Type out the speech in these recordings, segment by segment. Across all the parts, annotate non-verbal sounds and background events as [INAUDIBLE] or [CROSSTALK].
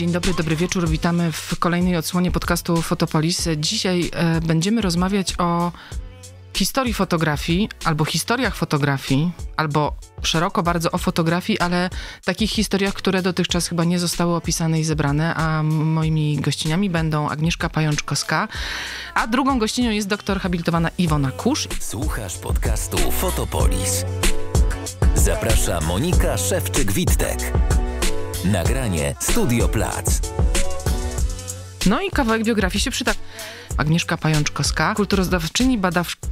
Dzień dobry, dobry wieczór. Witamy w kolejnej odsłonie podcastu Fotopolis. Dzisiaj e, będziemy rozmawiać o historii fotografii, albo historiach fotografii, albo szeroko bardzo o fotografii, ale takich historiach, które dotychczas chyba nie zostały opisane i zebrane, a moimi gościniami będą Agnieszka Pajączkowska, a drugą gościnią jest doktor habilitowana Iwona Kusz. Słuchasz podcastu Fotopolis. Zaprasza Monika Szewczyk-Wittek. Nagranie Studio Plac. No i kawałek biografii się przyda. Agnieszka Pajączkowska, kulturozdawczyni,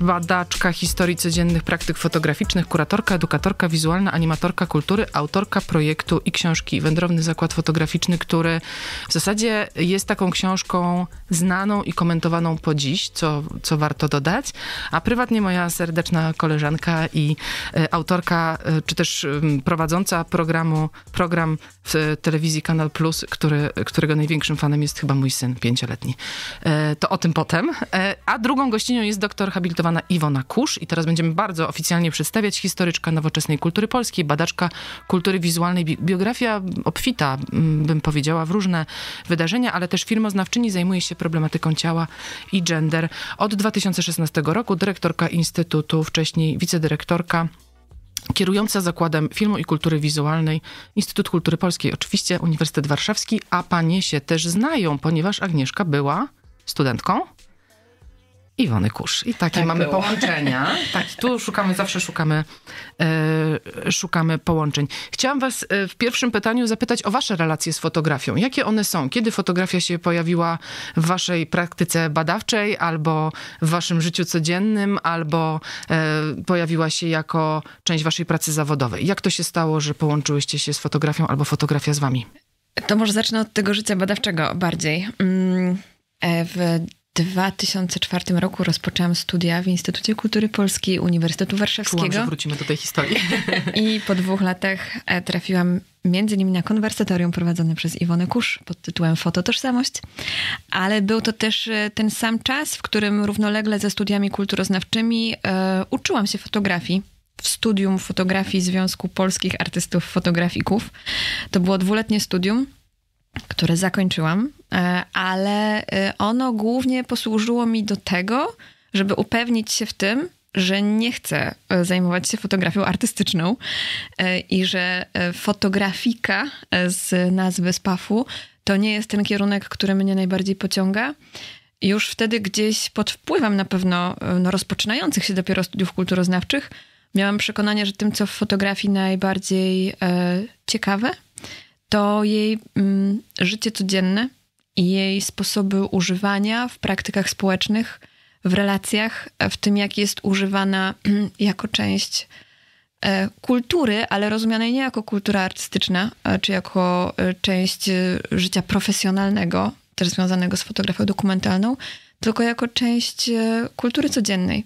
badaczka historii codziennych praktyk fotograficznych, kuratorka, edukatorka wizualna, animatorka kultury, autorka projektu i książki Wędrowny Zakład Fotograficzny, który w zasadzie jest taką książką znaną i komentowaną po dziś, co, co warto dodać, a prywatnie moja serdeczna koleżanka i e, autorka, e, czy też prowadząca programu, program w telewizji Kanal Plus, który, którego największym fanem jest chyba mój syn pięcioletni. E, to o tym potem. E, a drugą gościnią jest doktor habilitowana Iwona Kusz i teraz będziemy bardzo oficjalnie przedstawiać historyczka nowoczesnej kultury polskiej, badaczka kultury wizualnej. Biografia obfita, mm, bym powiedziała, w różne wydarzenia, ale też filmoznawczyni zajmuje się problematyką ciała i gender. Od 2016 roku dyrektorka Instytutu, wcześniej wicedyrektorka kierująca zakładem filmu i kultury wizualnej Instytut Kultury Polskiej, oczywiście Uniwersytet Warszawski, a panie się też znają, ponieważ Agnieszka była studentką Iwony Kusz. I takie tak mamy było. połączenia. [LAUGHS] Tak, tu szukamy, zawsze szukamy, e, szukamy połączeń. Chciałam was e, w pierwszym pytaniu zapytać o wasze relacje z fotografią. Jakie one są? Kiedy fotografia się pojawiła w waszej praktyce badawczej, albo w waszym życiu codziennym, albo e, pojawiła się jako część waszej pracy zawodowej? Jak to się stało, że połączyłyście się z fotografią, albo fotografia z wami? To może zacznę od tego życia badawczego bardziej. Mm E, w 2004 roku rozpoczęłam studia w Instytucie Kultury Polskiej Uniwersytetu Warszawskiego. Czułam, że wrócimy do tej historii. [LAUGHS] I po dwóch latach e, trafiłam między innymi na konwersatorium prowadzone przez Iwonę Kusz pod tytułem tożsamość", ale był to też e, ten sam czas, w którym równolegle ze studiami kulturoznawczymi e, uczyłam się fotografii w studium fotografii Związku Polskich Artystów Fotografików. To było dwuletnie studium które zakończyłam, e, ale e, ono głównie posłużyło mi do tego, żeby upewnić się w tym, że nie chcę e, zajmować się fotografią artystyczną i że fotografika z nazwy SPAF-u to nie jest ten kierunek, który mnie najbardziej pociąga. Już wtedy gdzieś pod wpływem na pewno no, rozpoczynających się dopiero studiów kulturoznawczych miałam przekonanie, że tym, co w fotografii najbardziej e, ciekawe to jej mm, życie codzienne i jej sposoby używania w praktykach społecznych, w relacjach, w tym jak jest używana [CLEARS THROAT] jako część e, kultury, ale rozumianej nie jako kultura artystyczna, e, czy jako e, część życia profesjonalnego, też związanego z fotografią dokumentalną, tylko jako część kultury codziennej.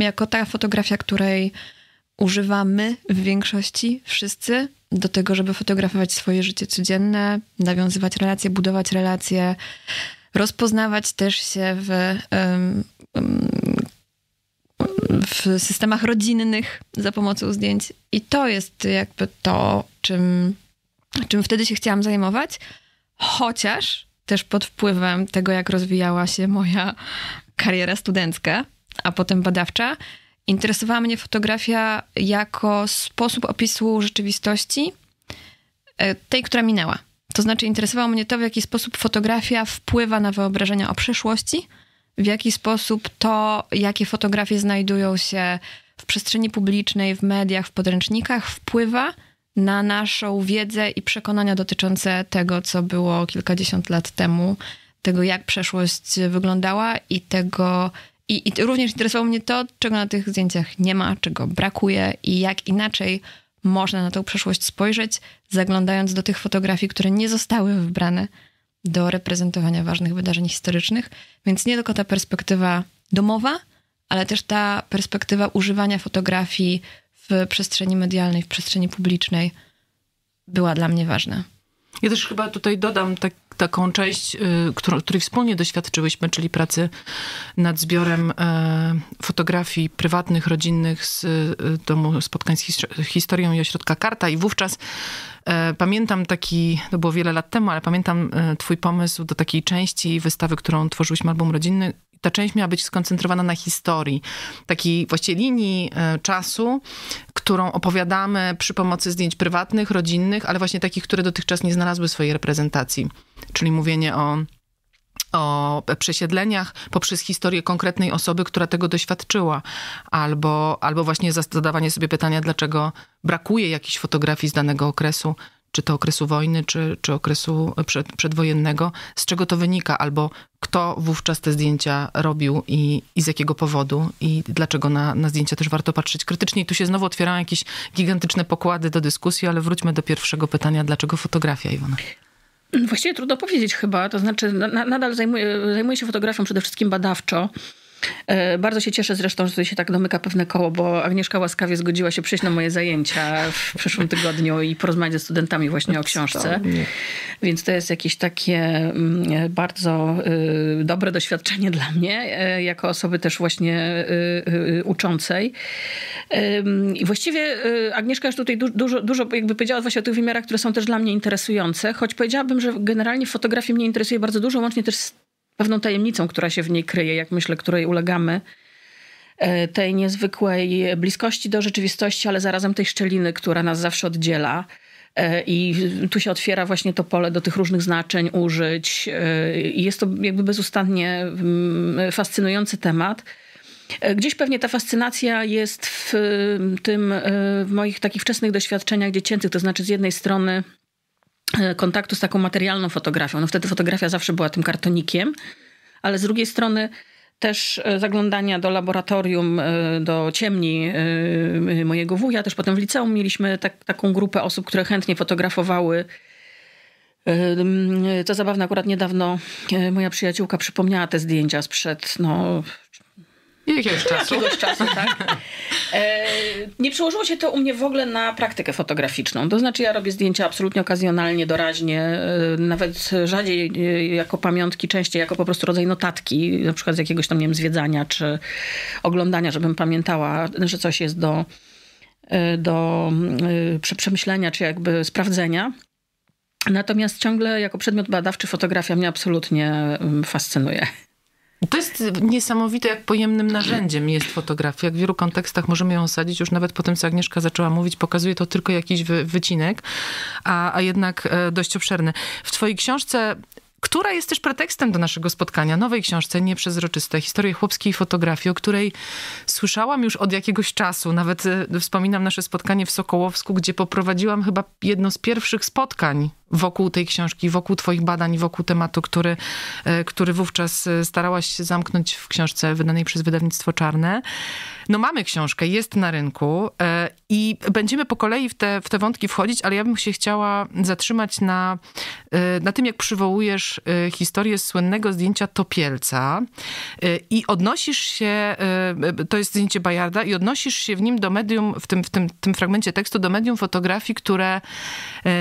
Jako ta fotografia, której używamy w większości wszyscy do tego, żeby fotografować swoje życie codzienne, nawiązywać relacje, budować relacje, rozpoznawać też się w, w systemach rodzinnych za pomocą zdjęć. I to jest jakby to, czym, czym wtedy się chciałam zajmować, chociaż też pod wpływem tego, jak rozwijała się moja kariera studencka, a potem badawcza interesowała mnie fotografia jako sposób opisu rzeczywistości, e, tej, która minęła. To znaczy, interesowało mnie to, w jaki sposób fotografia wpływa na wyobrażenia o przeszłości, w jaki sposób to, jakie fotografie znajdują się w przestrzeni publicznej, w mediach, w podręcznikach, wpływa na naszą wiedzę i przekonania dotyczące tego, co było kilkadziesiąt lat temu, tego, jak przeszłość wyglądała i tego, i, I również interesowało mnie to, czego na tych zdjęciach nie ma, czego brakuje i jak inaczej można na tą przeszłość spojrzeć, zaglądając do tych fotografii, które nie zostały wybrane do reprezentowania ważnych wydarzeń historycznych. Więc nie tylko ta perspektywa domowa, ale też ta perspektywa używania fotografii w przestrzeni medialnej, w przestrzeni publicznej była dla mnie ważna. Ja też chyba tutaj dodam tak, taką część, y, którą, której wspólnie doświadczyłyśmy, czyli pracy nad zbiorem e, fotografii prywatnych, rodzinnych z y, domu spotkań z historią i ośrodka Karta. I wówczas e, pamiętam taki, to było wiele lat temu, ale pamiętam e, twój pomysł do takiej części wystawy, którą tworzyłyśmy, album rodzinny, ta część miała być skoncentrowana na historii, takiej właściwie linii czasu, którą opowiadamy przy pomocy zdjęć prywatnych, rodzinnych, ale właśnie takich, które dotychczas nie znalazły swojej reprezentacji czyli mówienie o o przesiedleniach poprzez historię konkretnej osoby, która tego doświadczyła, albo, albo właśnie zadawanie sobie pytania, dlaczego brakuje jakichś fotografii z danego okresu, czy to okresu wojny, czy, czy okresu przed, przedwojennego, z czego to wynika, albo kto wówczas te zdjęcia robił i, i z jakiego powodu i dlaczego na, na zdjęcia też warto patrzeć krytycznie. I tu się znowu otwierają jakieś gigantyczne pokłady do dyskusji, ale wróćmy do pierwszego pytania, dlaczego fotografia, Iwona? Właściwie trudno powiedzieć chyba, to znaczy na, nadal zajmuję, zajmuję się fotografią przede wszystkim badawczo. E, bardzo się cieszę zresztą, że tutaj się tak domyka pewne koło, bo Agnieszka łaskawie zgodziła się przyjść na moje zajęcia w przyszłym tygodniu i porozmawiać ze studentami właśnie o książce. Więc to jest jakieś takie mm, bardzo y, dobre doświadczenie dla mnie, y, jako osoby też właśnie y, uczącej. I właściwie Agnieszka już tutaj dużo, dużo jakby powiedziała właśnie o tych wymiarach, które są też dla mnie interesujące, choć powiedziałabym, że generalnie fotografii mnie interesuje bardzo dużo, łącznie też z pewną tajemnicą, która się w niej kryje, jak myślę, której ulegamy. E, tej niezwykłej bliskości do rzeczywistości, ale zarazem tej szczeliny, która nas zawsze oddziela. E, I tu się otwiera właśnie to pole do tych różnych znaczeń, użyć. E, I jest to jakby bezustannie mm, fascynujący temat. Gdzieś pewnie ta fascynacja jest w tym, w moich takich wczesnych doświadczeniach dziecięcych, to znaczy z jednej strony E, kontaktu z taką materialną fotografią. No wtedy fotografia zawsze była tym kartonikiem, ale z drugiej strony też e, zaglądania do laboratorium, e, do ciemni mojego wuja. Też potem w liceum mieliśmy tak, taką grupę osób, które chętnie fotografowały. To zabawne, akurat niedawno moja przyjaciółka przypomniała te zdjęcia sprzed no, Jakiegoś czasu. Jakiegoś czasu, tak. E, nie przełożyło się to u mnie w ogóle na praktykę fotograficzną. To znaczy ja robię zdjęcia absolutnie okazjonalnie, doraźnie, e, nawet rzadziej e, jako pamiątki, częściej jako po prostu rodzaj notatki, na przykład z jakiegoś tam, nie wiem, zwiedzania czy oglądania, żebym pamiętała, że coś jest do, e, do przemyślenia czy jakby sprawdzenia. Natomiast ciągle jako przedmiot badawczy fotografia mnie absolutnie mm, fascynuje. To jest niesamowite, jak pojemnym narzędziem jest fotografia. Jak w wielu kontekstach możemy ją osadzić. Już nawet po tym, co Agnieszka zaczęła mówić, pokazuje to tylko jakiś wy, wycinek, a, a jednak e, dość obszerny. W twojej książce która jest też pretekstem do naszego spotkania, nowej książce Nieprzezroczyste, historie chłopskiej fotografii, o której słyszałam już od jakiegoś czasu. Nawet e, wspominam nasze spotkanie w Sokołowsku, gdzie poprowadziłam chyba jedno z pierwszych spotkań wokół tej książki, wokół Twoich badań, wokół tematu, który, e, który wówczas e, starałaś się zamknąć w książce wydanej przez wydawnictwo Czarne. No mamy książkę, jest na rynku e, i będziemy po kolei w te, w te wątki wchodzić, ale ja bym się chciała zatrzymać na, na tym, jak przywołujesz historię słynnego zdjęcia Topielca i odnosisz się, to jest zdjęcie Bajarda, i odnosisz się w nim do medium, w tym, w tym, tym fragmencie tekstu, do medium fotografii, które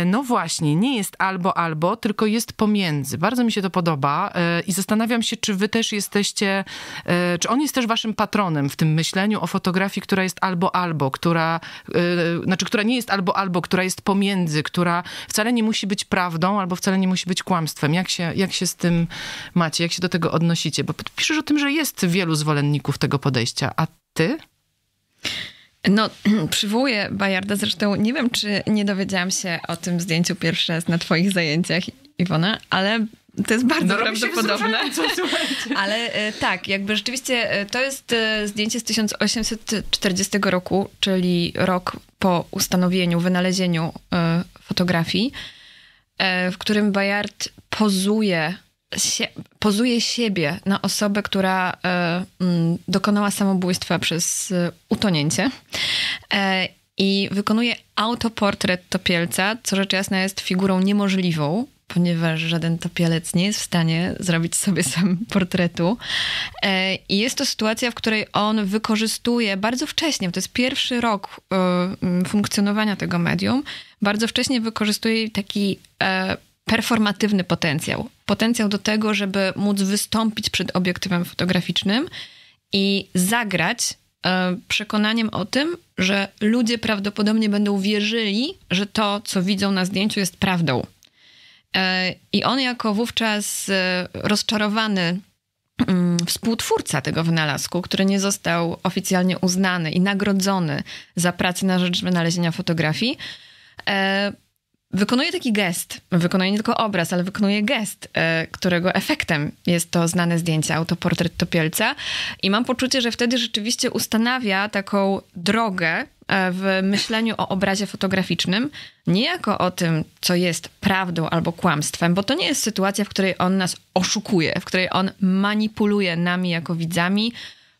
no właśnie, nie nie jest albo, albo, tylko jest pomiędzy. Bardzo mi się to podoba e, i zastanawiam się, czy wy też jesteście, e, czy on jest też waszym patronem w tym myśleniu o fotografii, która jest albo, albo, która, e, znaczy, która nie jest albo, albo, która jest pomiędzy, która wcale nie musi być prawdą, albo wcale nie musi być kłamstwem. Jak się, jak się z tym macie, jak się do tego odnosicie? Bo piszesz o tym, że jest wielu zwolenników tego podejścia, a ty? No, [CLEARS THROAT] przywołuję Bajarda. Zresztą nie wiem, czy nie dowiedziałam się o tym zdjęciu pierwsze na twoich zajęciach, Iwona, ale to jest bardzo no, prawdopodobne. [LAUGHS] Ale e, tak, jakby rzeczywiście e, to jest e, zdjęcie z 1840 roku, czyli rok po ustanowieniu, wynalezieniu fotografii, w którym Bayard pozuje pozuje siebie na osobę, która e, mm, dokonała samobójstwa przez e, utonięcie. E, i wykonuje autoportret topielca, co rzecz jasna jest figurą niemożliwą, ponieważ żaden topielec nie jest w stanie zrobić sobie [LAUGHS] sam portretu. I jest to sytuacja, w której on wykorzystuje bardzo wcześnie, to jest pierwszy rok funkcjonowania tego medium, bardzo wcześnie wykorzystuje taki performatywny potencjał. Potencjał do tego, żeby móc wystąpić przed obiektywem fotograficznym i zagrać e, przekonaniem o tym, że ludzie prawdopodobnie będą wierzyli, że to, co widzą na zdjęciu, jest prawdą. E, I on, jako wówczas e, rozczarowany mm, współtwórca tego wynalazku, który nie został oficjalnie uznany i nagrodzony za pracę na rzecz wynalezienia fotografii, wykonuje taki gest, wykonuje nie tylko obraz, ale wykonuje gest, e, którego efektem jest to znane zdjęcie, autoportret Topielca. I mam poczucie, że wtedy rzeczywiście ustanawia taką drogę e, w myśleniu o obrazie fotograficznym, nie jako o tym, co jest prawdą albo kłamstwem, bo to nie jest sytuacja, w której on nas oszukuje, w której on manipuluje nami jako widzami,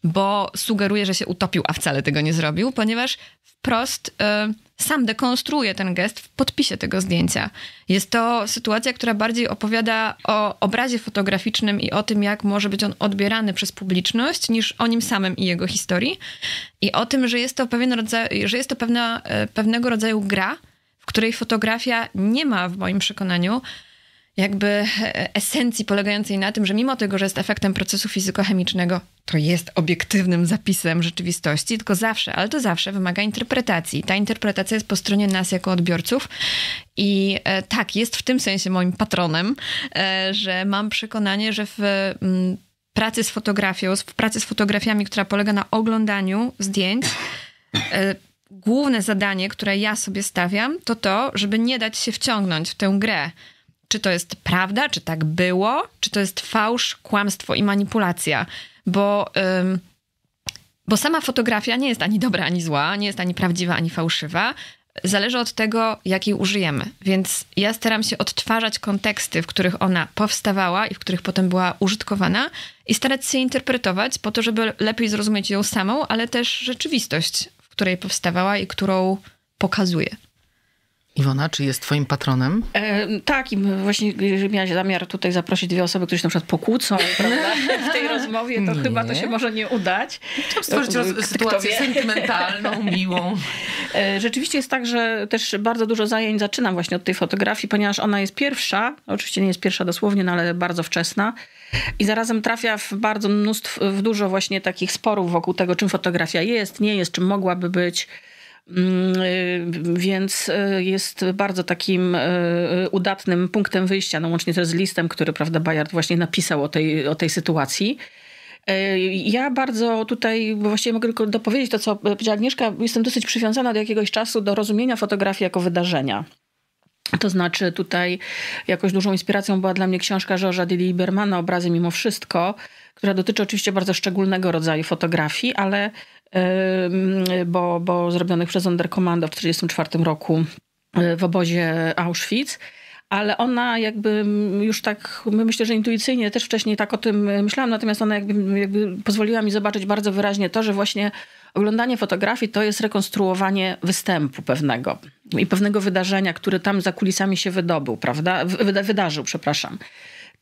bo sugeruje, że się utopił, a wcale tego nie zrobił, ponieważ wprost y, sam dekonstruuje ten gest w podpisie tego zdjęcia. Jest to sytuacja, która bardziej opowiada o obrazie fotograficznym i o tym, jak może być on odbierany przez publiczność, niż o nim samym i jego historii. I o tym, że jest to, pewien rodzaj, że jest to pewna, e, pewnego rodzaju gra, w której fotografia nie ma, w moim przekonaniu, jakby e, esencji polegającej na tym, że mimo tego, że jest efektem procesu fizykochemicznego, to jest obiektywnym zapisem rzeczywistości, tylko zawsze, ale to zawsze wymaga interpretacji. Ta interpretacja jest po stronie nas jako odbiorców i e, tak, jest w tym sensie moim patronem, e, że mam przekonanie, że w pracy z fotografią, w pracy z fotografiami, która polega na oglądaniu zdjęć, główne zadanie, które ja sobie stawiam, to to, żeby nie dać się wciągnąć w tę grę, czy to jest prawda, czy tak było, czy to jest fałsz, kłamstwo i manipulacja, bo. Ym, bo sama fotografia nie jest ani dobra, ani zła, nie jest ani prawdziwa, ani fałszywa. Zależy od tego, jakiej użyjemy. Więc ja staram się odtwarzać konteksty, w których ona powstawała i w których potem była użytkowana, i starać się interpretować po to, żeby lepiej zrozumieć ją samą, ale też rzeczywistość, w której powstawała i którą pokazuje. Iwona, czy jest twoim patronem? E, tak, i właśnie miałaś zamiar tutaj zaprosić dwie osoby, które się na przykład pokłócą [LAUGHS] w tej rozmowie, to nie. chyba to się może nie udać. Chciałam stworzyć roz- sytuację sentymentalną, [LAUGHS] miłą. E, rzeczywiście jest tak, że też bardzo dużo zajęć zaczynam właśnie od tej fotografii, ponieważ ona jest pierwsza, oczywiście nie jest pierwsza dosłownie, no ale bardzo wczesna. I zarazem trafia w bardzo mnóstwo, w dużo właśnie takich sporów wokół tego, czym fotografia jest, nie jest, czym mogłaby być Mm, y, więc y, jest bardzo takim y, udatnym punktem wyjścia, no łącznie też z listem, który, prawda, Bajard właśnie napisał o tej, o tej sytuacji. Ja bardzo tutaj właściwie mogę tylko dopowiedzieć to, co powiedziała Agnieszka. Jestem dosyć przywiązana do jakiegoś czasu do rozumienia fotografii jako wydarzenia. To znaczy tutaj jakoś dużą inspiracją była dla mnie książka George'a Dilly Libermana Obrazy mimo wszystko, która dotyczy oczywiście bardzo szczególnego rodzaju fotografii, ale bo, bo zrobionych przez Sonderkommando w 1934 roku e, w obozie Auschwitz ale ona jakby już tak, myślę, że intuicyjnie też wcześniej tak o tym myślałam, natomiast ona jakby, jakby, pozwoliła mi zobaczyć bardzo wyraźnie to, że właśnie oglądanie fotografii to jest rekonstruowanie występu pewnego i pewnego wydarzenia, które tam za kulisami się wydobył, prawda? Wyda wydarzył, przepraszam.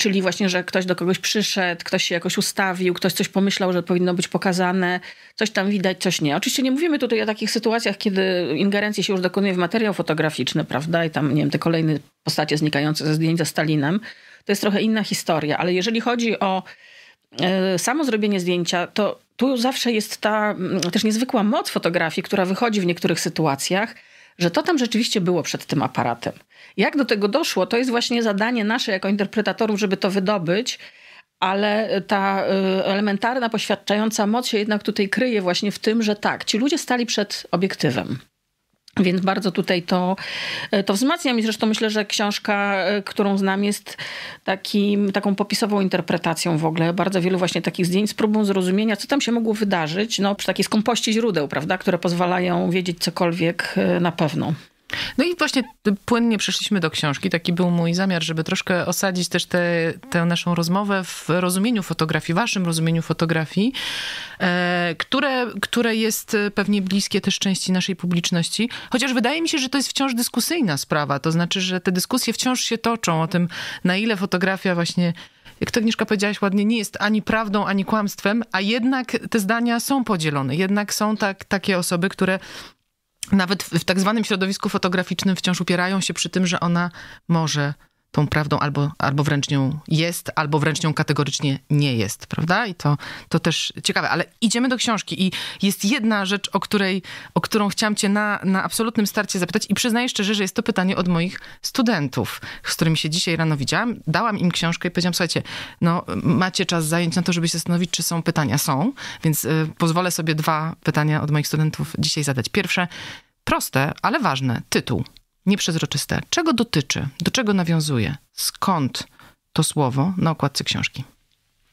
Czyli właśnie, że ktoś do kogoś przyszedł, ktoś się jakoś ustawił, ktoś coś pomyślał, że powinno być pokazane, coś tam widać, coś nie. Oczywiście nie mówimy tutaj o takich sytuacjach, kiedy ingerencje się już dokonuje w materiał fotograficzny, prawda? I tam, nie wiem, te kolejne postacie znikające ze zdjęć ze Stalinem. To jest trochę inna historia, ale jeżeli chodzi o e, samo zrobienie zdjęcia, to tu zawsze jest ta mm, też niezwykła moc fotografii, która wychodzi w niektórych sytuacjach, że to tam rzeczywiście było przed tym aparatem. Jak do tego doszło, to jest właśnie zadanie nasze jako interpretatorów, żeby to wydobyć, ale ta y, elementarna, poświadczająca moc się jednak tutaj kryje właśnie w tym, że tak, ci ludzie stali przed obiektywem. Więc bardzo tutaj to, y, to wzmacniam i zresztą myślę, że książka, y, którą znam, jest takim, taką popisową interpretacją w ogóle bardzo wielu właśnie takich zdjęć z próbą zrozumienia, co tam się mogło wydarzyć, no przy takiej skąpości źródeł, prawda, które pozwalają wiedzieć cokolwiek na pewno. No i właśnie płynnie przeszliśmy do książki. Taki był mój zamiar, żeby troszkę osadzić też tę te, te naszą rozmowę w rozumieniu fotografii, waszym rozumieniu fotografii, e, które, które jest pewnie bliskie też części naszej publiczności. Chociaż wydaje mi się, że to jest wciąż dyskusyjna sprawa. To znaczy, że te dyskusje wciąż się toczą o tym, na ile fotografia właśnie jak to Agnieszka powiedziałaś ładnie, nie jest ani prawdą, ani kłamstwem, a jednak te zdania są podzielone. Jednak są tak, takie osoby, które nawet w tak zwanym środowisku fotograficznym wciąż upierają się przy tym, że ona może tą prawdą albo, albo wręcz nią jest, albo wręcz nią kategorycznie nie jest, prawda? I to, to też ciekawe. Ale idziemy do książki i jest jedna rzecz, o, której, o którą chciałam cię na, na absolutnym starcie zapytać i przyznaję szczerze, że jest to pytanie od moich studentów, z którymi się dzisiaj rano widziałam. Dałam im książkę i powiedziałam, słuchajcie, no macie czas zajęć na to, żeby się zastanowić, czy są pytania. Są, więc y, pozwolę sobie dwa pytania od moich studentów dzisiaj zadać. Pierwsze, proste, ale ważne, tytuł nieprzezroczyste. Czego dotyczy? Do czego nawiązuje? Skąd to słowo na okładce książki?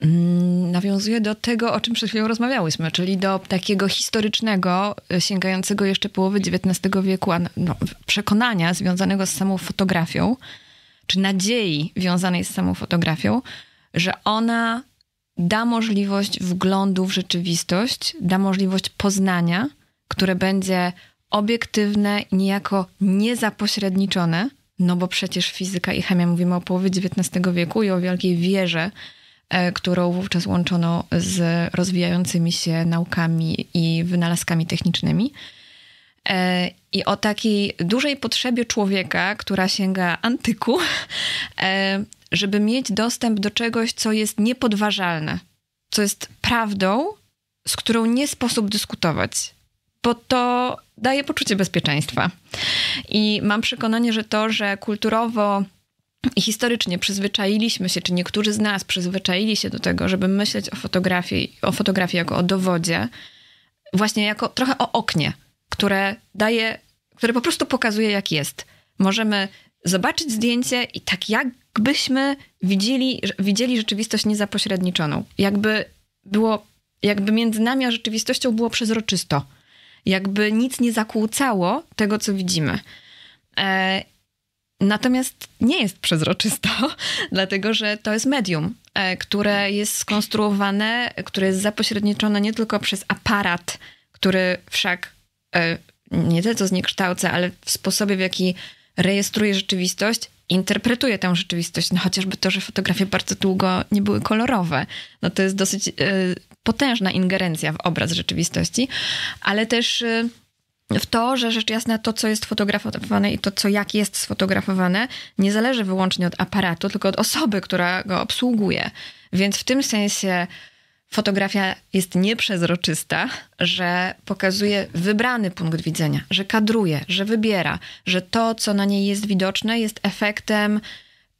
Mm, nawiązuje do tego, o czym przed chwilą rozmawiałyśmy, czyli do takiego historycznego, e, sięgającego jeszcze połowy XIX wieku no, przekonania związanego z samą fotografią, czy nadziei wiązanej z samą fotografią, że ona da możliwość wglądu w rzeczywistość, da możliwość poznania, które będzie obiektywne, niejako niezapośredniczone, no bo przecież fizyka i chemia mówimy o połowie XIX wieku i o wielkiej wierze, e, którą wówczas łączono z rozwijającymi się naukami i wynalazkami technicznymi. E, I o takiej dużej potrzebie człowieka, która sięga antyku, [LAUGHS] e, żeby mieć dostęp do czegoś, co jest niepodważalne, co jest prawdą, z którą nie sposób dyskutować bo to daje poczucie bezpieczeństwa. I mam przekonanie, że to, że kulturowo i historycznie przyzwyczailiśmy się, czy niektórzy z nas przyzwyczaili się do tego, żeby myśleć o fotografii, o fotografii jako o dowodzie, właśnie jako trochę o oknie, które daje, które po prostu pokazuje, jak jest. Możemy zobaczyć zdjęcie i tak jakbyśmy widzieli, widzieli rzeczywistość niezapośredniczoną. Jakby było, jakby między nami a rzeczywistością było przezroczysto jakby nic nie zakłócało tego, co widzimy. E, natomiast nie jest przezroczysto, [LAUGHS] dlatego że to jest medium, e, które jest skonstruowane, które jest zapośredniczone nie tylko przez aparat, który wszak e, nie tyle co zniekształca, ale w sposobie, w jaki rejestruje rzeczywistość, interpretuje tę rzeczywistość. No chociażby to, że fotografie bardzo długo nie były kolorowe. No to jest dosyć e, potężna ingerencja w obraz rzeczywistości, ale też y, w to, że rzecz jasna to, co jest fotografowane i to, co jak jest sfotografowane, nie zależy wyłącznie od aparatu, tylko od osoby, która go obsługuje. Więc w tym sensie fotografia jest nieprzezroczysta, że pokazuje wybrany punkt widzenia, że kadruje, że wybiera, że to, co na niej jest widoczne, jest efektem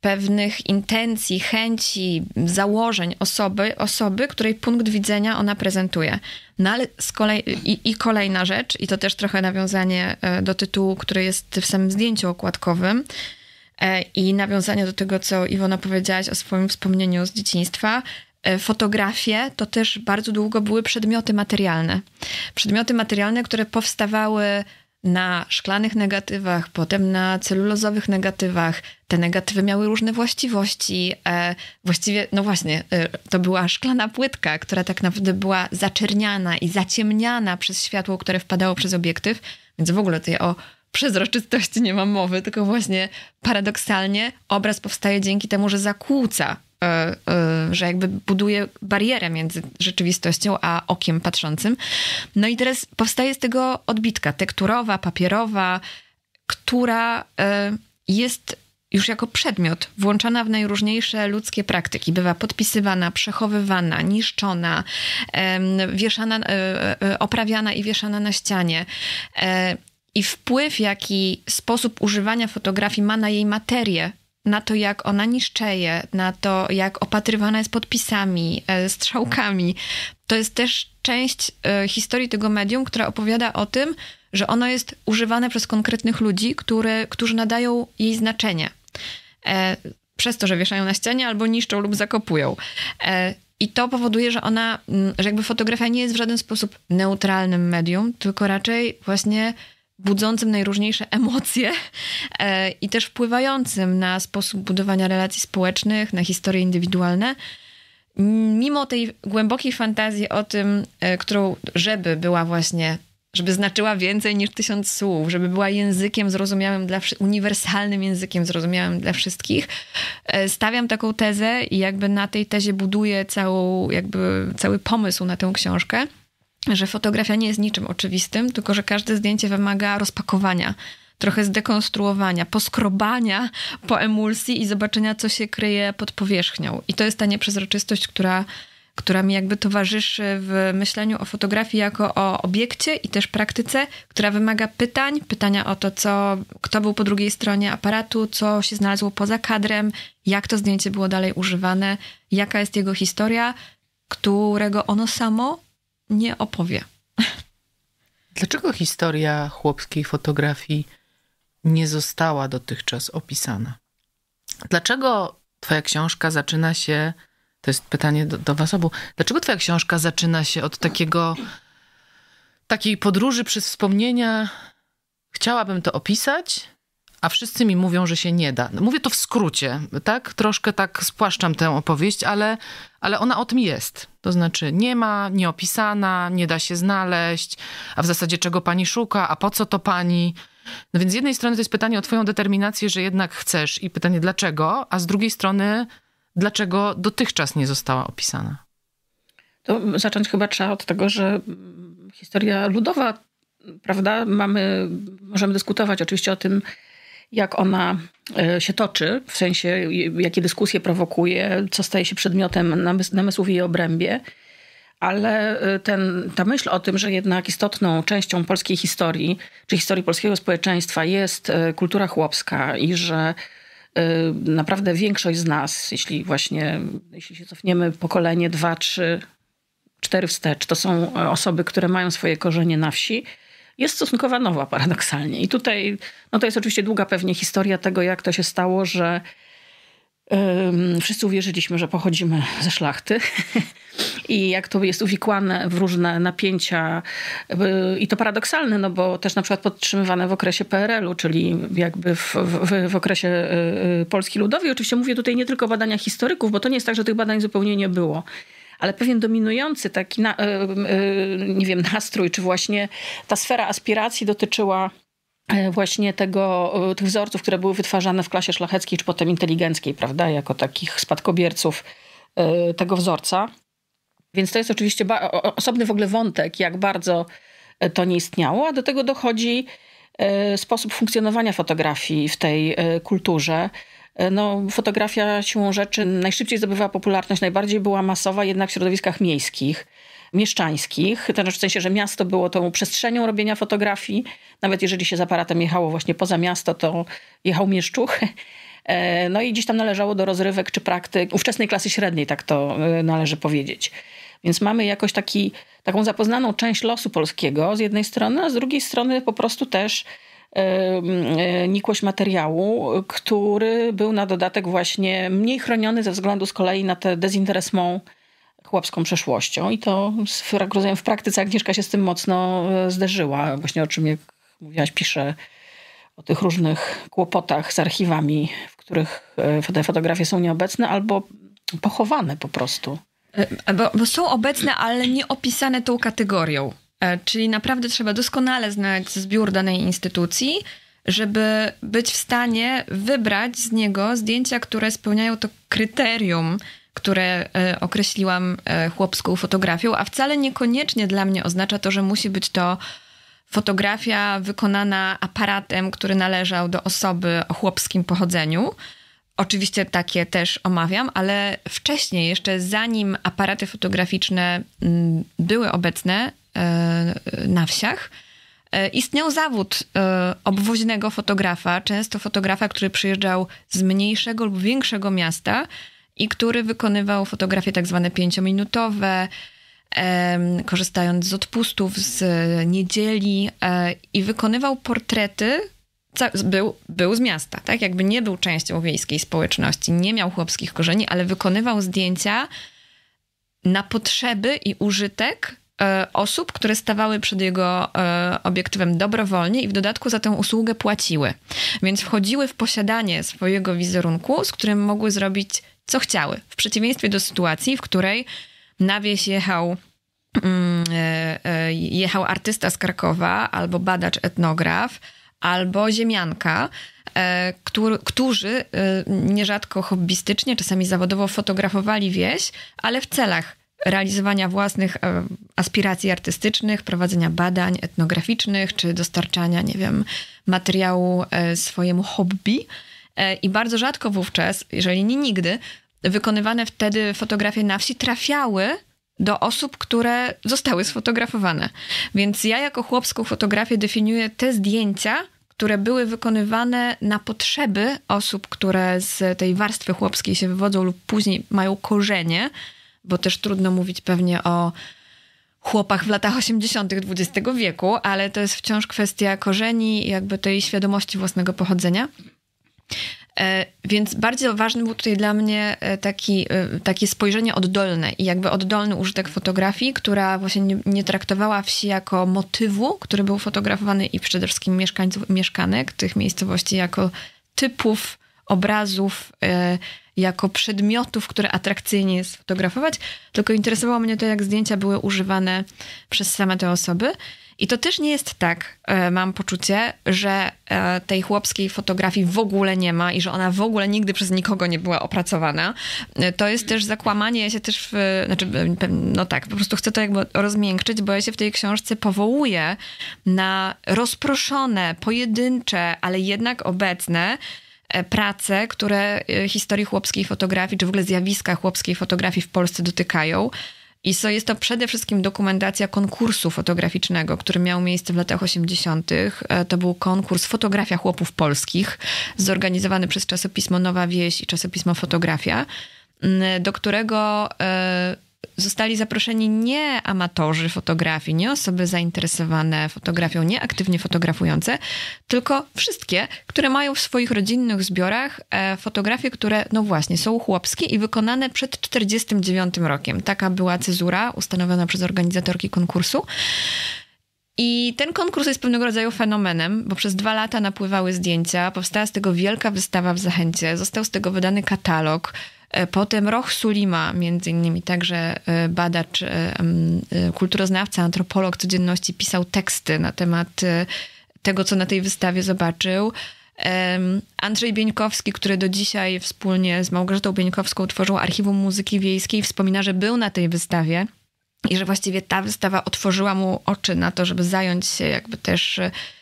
pewnych intencji, chęci, założeń osoby, osoby, której punkt widzenia ona prezentuje. No ale z kolei, i, i, kolejna rzecz, i to też trochę nawiązanie e, do tytułu, który jest w samym zdjęciu okładkowym e, i nawiązanie do tego, co Iwona powiedziałaś o swoim wspomnieniu z dzieciństwa, e, fotografie to też bardzo długo były przedmioty materialne. Przedmioty materialne, które powstawały na szklanych negatywach, potem na celulozowych negatywach. Te negatywy miały różne właściwości. E, właściwie, no właśnie, e, to była szklana płytka, która tak naprawdę była zaczerniana i zaciemniana przez światło, które wpadało przez obiektyw, więc w ogóle tutaj o przezroczystości nie mam mowy, tylko właśnie paradoksalnie obraz powstaje dzięki temu, że zakłóca E, e, że jakby buduje barierę między rzeczywistością a okiem patrzącym. No i teraz powstaje z tego odbitka tekturowa, papierowa, która e, jest już jako przedmiot włączana w najróżniejsze ludzkie praktyki. Bywa podpisywana, przechowywana, niszczona, wieszana, oprawiana i wieszana na ścianie. I wpływ, jaki sposób używania fotografii ma na jej materię, na to, jak ona niszczeje, na to, jak opatrywana jest podpisami, e, strzałkami. To jest też część e, historii tego medium, która opowiada o tym, że ono jest używane przez konkretnych ludzi, które, którzy nadają jej znaczenie. E, przez to, że wieszają na ścianie albo niszczą lub zakopują. I to powoduje, że ona, że jakby fotografia nie jest w żaden sposób neutralnym medium, tylko raczej właśnie budzącym najróżniejsze emocje e, i też wpływającym na sposób budowania relacji społecznych, na historie indywidualne. Mimo tej głębokiej fantazji o tym, e, którą, żeby była właśnie, żeby znaczyła więcej niż tysiąc słów, żeby była językiem zrozumiałym dla uniwersalnym językiem zrozumiałym dla wszystkich, e, stawiam taką tezę i jakby na tej tezie buduję całą, jakby cały pomysł na tę książkę że fotografia nie jest niczym oczywistym, tylko że każde zdjęcie wymaga rozpakowania, trochę zdekonstruowania, poskrobania po emulsji i zobaczenia, co się kryje pod powierzchnią. I to jest ta nieprzezroczystość, która, która mi jakby towarzyszy w myśleniu o fotografii jako o obiekcie i też praktyce, która wymaga pytań, pytania o to, co, kto był po drugiej stronie aparatu, co się znalazło poza kadrem, jak to zdjęcie było dalej używane, jaka jest jego historia, którego ono samo nie opowie. Dlaczego historia chłopskiej fotografii nie została dotychczas opisana? Dlaczego Twoja książka zaczyna się, to jest pytanie do, do Was obu, dlaczego Twoja książka zaczyna się od takiego, takiej podróży przez wspomnienia? Chciałabym to opisać, a wszyscy mi mówią, że się nie da. Mówię to w skrócie, tak? Troszkę tak spłaszczam tę opowieść, ale, ale ona o tym jest. To znaczy nie ma, nieopisana, nie da się znaleźć, a w zasadzie czego pani szuka, a po co to pani? No więc z jednej strony to jest pytanie o twoją determinację, że jednak chcesz i pytanie dlaczego, a z drugiej strony dlaczego dotychczas nie została opisana? To zacząć chyba trzeba od tego, że historia ludowa, prawda, mamy, możemy dyskutować oczywiście o tym, jak ona e, się toczy, w sensie jakie dyskusje prowokuje, co staje się przedmiotem namysłu w jej obrębie. Ale e, ten, ta myśl o tym, że jednak istotną częścią polskiej historii, czy historii polskiego społeczeństwa jest e, kultura chłopska i że naprawdę większość z nas, jeśli właśnie, jeśli się cofniemy pokolenie dwa, trzy, cztery wstecz, to są osoby, które mają swoje korzenie na wsi, jest stosunkowo nowa paradoksalnie. I tutaj, no to jest oczywiście długa pewnie historia tego, jak to się stało, że wszyscy uwierzyliśmy, że pochodzimy ze szlachty [LAUGHS] i jak to jest uwikłane w różne napięcia i to paradoksalne, no bo też na przykład podtrzymywane w okresie PRL-u, czyli jakby w, w, w, okresie e, e, Polski Ludowej. Oczywiście mówię tutaj nie tylko o badaniach historyków, bo to nie jest tak, że tych badań zupełnie nie było ale pewien dominujący taki, na, e, e, nie wiem, nastrój, czy właśnie ta sfera aspiracji dotyczyła e, właśnie tego, tych wzorców, które były wytwarzane w klasie szlacheckiej, czy potem inteligenckiej, prawda, jako takich spadkobierców tego wzorca. Więc to jest oczywiście osobny w ogóle wątek, jak bardzo to nie istniało, a do tego dochodzi sposób funkcjonowania fotografii w tej kulturze. E, no, fotografia siłą rzeczy najszybciej zdobywała popularność, najbardziej była masowa jednak w środowiskach miejskich mieszczańskich, to znaczy w sensie, że miasto było tą przestrzenią robienia fotografii. Nawet jeżeli się z aparatem jechało właśnie poza miasto, to jechał mieszczuch. [LAUGHS] E, no i gdzieś tam należało do rozrywek czy praktyk ówczesnej klasy średniej, tak to e, należy powiedzieć. Więc mamy jakoś taki, taką zapoznaną część losu polskiego z jednej strony, a z drugiej strony po prostu też E, nikłość materiału, który był na dodatek właśnie mniej chroniony ze względu z kolei na tę dezinteresmą chłopską przeszłością. I to rozumiem, w praktyce Agnieszka się z tym mocno e, zderzyła. Właśnie o czym, jak mówiłaś, pisze o tych różnych kłopotach z archiwami, w których e, te fotografie są nieobecne albo pochowane po prostu. Bo, bo są obecne, ale nie opisane tą kategorią. E, czyli naprawdę trzeba doskonale znać zbiór danej instytucji, żeby być w stanie wybrać z niego zdjęcia, które spełniają to kryterium, które e, określiłam e, chłopską fotografią, a wcale niekoniecznie dla mnie oznacza to, że musi być to fotografia wykonana aparatem, który należał do osoby o chłopskim pochodzeniu Oczywiście takie też omawiam, ale wcześniej, jeszcze zanim aparaty fotograficzne mm, były obecne e, na wsiach, e, istniał zawód e, obwoźnego fotografa, często fotografa, który przyjeżdżał z mniejszego lub większego miasta i który wykonywał fotografie tak zwane pięciominutowe, korzystając z odpustów, z niedzieli i wykonywał portrety był, był z miasta, tak? Jakby nie był częścią wiejskiej społeczności, nie miał chłopskich korzeni, ale wykonywał zdjęcia na potrzeby i użytek e, osób, które stawały przed jego e, obiektywem dobrowolnie i w dodatku za tę usługę płaciły. Więc wchodziły w posiadanie swojego wizerunku, z którym mogły zrobić co chciały. W przeciwieństwie do sytuacji, w której na wieś jechał mm, e, jechał artysta z Krakowa albo badacz etnograf albo ziemianka, e, który, którzy e, nierzadko hobbystycznie, czasami zawodowo fotografowali wieś, ale w celach realizowania własnych e, aspiracji artystycznych, prowadzenia badań etnograficznych czy dostarczania, nie wiem, materiału swojemu hobby. I bardzo rzadko wówczas, jeżeli nie nigdy, wykonywane wtedy fotografie na wsi trafiały do osób, które zostały sfotografowane. Więc ja jako chłopską fotografię definiuję te zdjęcia, które były wykonywane na potrzeby osób, które z tej warstwy chłopskiej się wywodzą lub później mają korzenie, bo też trudno mówić pewnie o chłopach w latach 80. XX wieku, ale to jest wciąż kwestia korzeni, jakby tej świadomości własnego pochodzenia. E, więc bardzo ważny był tutaj dla mnie e, taki, e, takie spojrzenie oddolne i jakby oddolny użytek fotografii, która właśnie nie, nie traktowała wsi jako motywu, który był fotografowany i przede wszystkim mieszkańców mieszkanek tych miejscowości jako typów obrazów, jako przedmiotów, które atrakcyjnie jest fotografować, tylko interesowało mnie to, jak zdjęcia były używane przez same te osoby. I to też nie jest tak, e, mam poczucie, że e, tej chłopskiej fotografii w ogóle nie ma i że ona w ogóle nigdy przez nikogo nie była opracowana. E, to jest też zakłamanie, ja się też, w, znaczy, no tak, po prostu chcę to jakby rozmiękczyć, bo ja się w tej książce powołuję na rozproszone, pojedyncze, ale jednak obecne prace, które historii chłopskiej fotografii, czy w ogóle zjawiska chłopskiej fotografii w Polsce dotykają. I so, jest to przede wszystkim dokumentacja konkursu fotograficznego, który miał miejsce w latach 80. E, to był konkurs Fotografia Chłopów Polskich, zorganizowany przez czasopismo Nowa Wieś i czasopismo Fotografia, do którego e, zostali zaproszeni nie amatorzy fotografii, nie osoby zainteresowane fotografią, nie aktywnie fotografujące, tylko wszystkie, które mają w swoich rodzinnych zbiorach e, fotografie, które, no właśnie, są chłopskie i wykonane przed 49 rokiem. Taka była cezura ustanowiona przez organizatorki konkursu. I ten konkurs jest pewnego rodzaju fenomenem, bo przez dwa lata napływały zdjęcia, powstała z tego wielka wystawa w Zachęcie, został z tego wydany katalog, E, potem Roch Sulima, między innymi także e, badacz, e, kulturoznawca, antropolog codzienności, pisał teksty na temat tego, co na tej wystawie zobaczył. Andrzej Bieńkowski, który do dzisiaj wspólnie z Małgorzatą Bieńkowską tworzył Archiwum Muzyki Wiejskiej, wspomina, że był na tej wystawie i że właściwie ta wystawa otworzyła mu oczy na to, żeby zająć się jakby też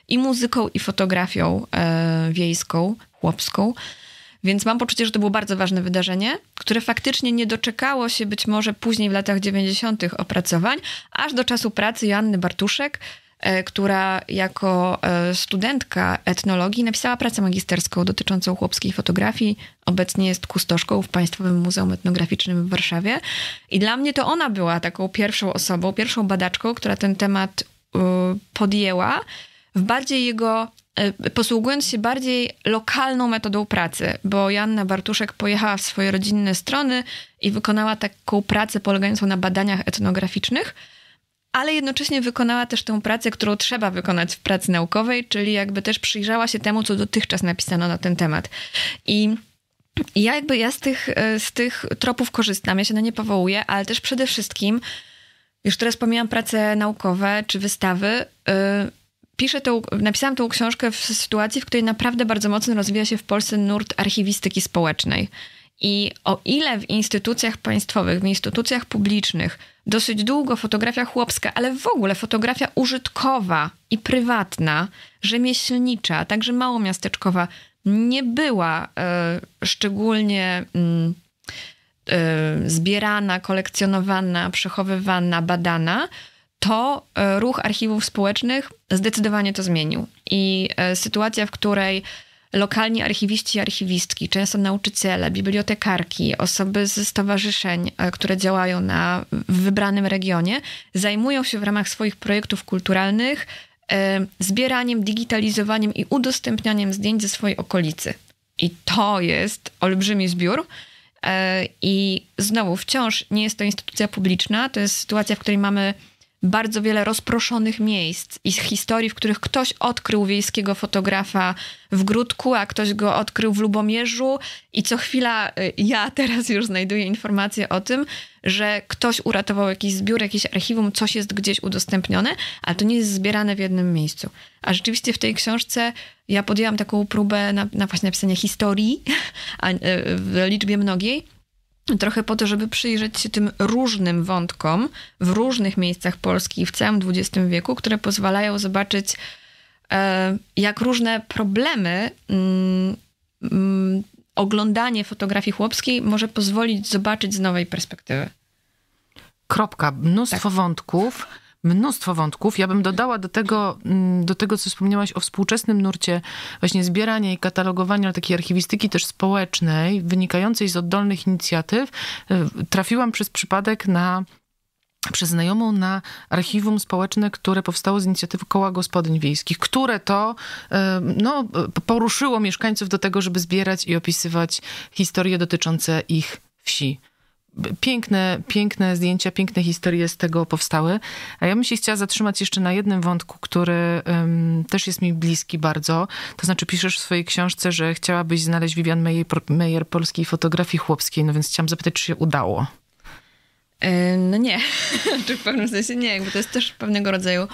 i muzyką, i fotografią wiejską, chłopską. Więc mam poczucie, że to było bardzo ważne wydarzenie, które faktycznie nie doczekało się być może później w latach 90. opracowań, aż do czasu pracy Joanny Bartuszek, e, która jako e, studentka etnologii napisała pracę magisterską dotyczącą chłopskiej fotografii. Obecnie jest kustoszką w Państwowym Muzeum Etnograficznym w Warszawie. I dla mnie to ona była taką pierwszą osobą, pierwszą badaczką, która ten temat y, podjęła w bardziej jego E, posługując się bardziej lokalną metodą pracy, bo Janna Bartuszek pojechała w swoje rodzinne strony i wykonała taką pracę polegającą na badaniach etnograficznych, ale jednocześnie wykonała też tę pracę, którą trzeba wykonać w pracy naukowej, czyli jakby też przyjrzała się temu, co dotychczas napisano na ten temat. I ja jakby ja z tych, e, z tych tropów korzystam, ja się na nie powołuję, ale też przede wszystkim już teraz pomijam prace naukowe czy wystawy. Y, piszę tą, napisałam tą książkę w sytuacji, w której naprawdę bardzo mocno rozwija się w Polsce nurt archiwistyki społecznej. I o ile w instytucjach państwowych, w instytucjach publicznych dosyć długo fotografia chłopska, ale w ogóle fotografia użytkowa i prywatna, rzemieślnicza, także małomiasteczkowa, nie była y, szczególnie y, zbierana, kolekcjonowana, przechowywana, badana, to e, ruch archiwów społecznych zdecydowanie to zmienił. I e, sytuacja, w której lokalni archiwiści i archiwistki, często nauczyciele, bibliotekarki, osoby ze stowarzyszeń, e, które działają na wybranym regionie, zajmują się w ramach swoich projektów kulturalnych zbieraniem, digitalizowaniem i udostępnianiem zdjęć ze swojej okolicy. I to jest olbrzymi zbiór. I znowu, wciąż nie jest to instytucja publiczna, to jest sytuacja, w której mamy bardzo wiele rozproszonych miejsc i historii, w których ktoś odkrył wiejskiego fotografa w Grudku, a ktoś go odkrył w Lubomierzu i co chwila y, ja teraz już znajduję informacje o tym, że ktoś uratował jakiś zbiór, jakieś archiwum, coś jest gdzieś udostępnione, ale to nie jest zbierane w jednym miejscu. A rzeczywiście w tej książce ja podjęłam taką próbę na, na właśnie napisanie historii [LAUGHS] a, y, w liczbie mnogiej, trochę po to, żeby przyjrzeć się tym różnym wątkom w różnych miejscach Polski w całym XX wieku, które pozwalają zobaczyć, e, jak różne problemy mm, mm, oglądanie fotografii chłopskiej może pozwolić zobaczyć z nowej perspektywy. Kropka. Mnóstwo tak. wątków mnóstwo wątków. Ja bym dodała do tego, mm, do tego, co wspomniałaś o współczesnym nurcie właśnie zbierania i katalogowania takiej archiwistyki też społecznej, wynikającej z oddolnych inicjatyw. Y, trafiłam przez przypadek na przez znajomą na archiwum społeczne, które powstało z inicjatywy Koła Gospodyń Wiejskich, które to y, no, y, poruszyło mieszkańców do tego, żeby zbierać i opisywać historie dotyczące ich wsi piękne, piękne zdjęcia, piękne historie z tego powstały. A ja bym się chciała zatrzymać jeszcze na jednym wątku, który um, też jest mi bliski bardzo. To znaczy piszesz w swojej książce, że chciałabyś znaleźć Vivian Meyer, Meyer polskiej fotografii chłopskiej, no więc chciałam zapytać, czy się udało? E, no nie, [LAUGHS] czy w pewnym sensie nie, bo to jest też pewnego rodzaju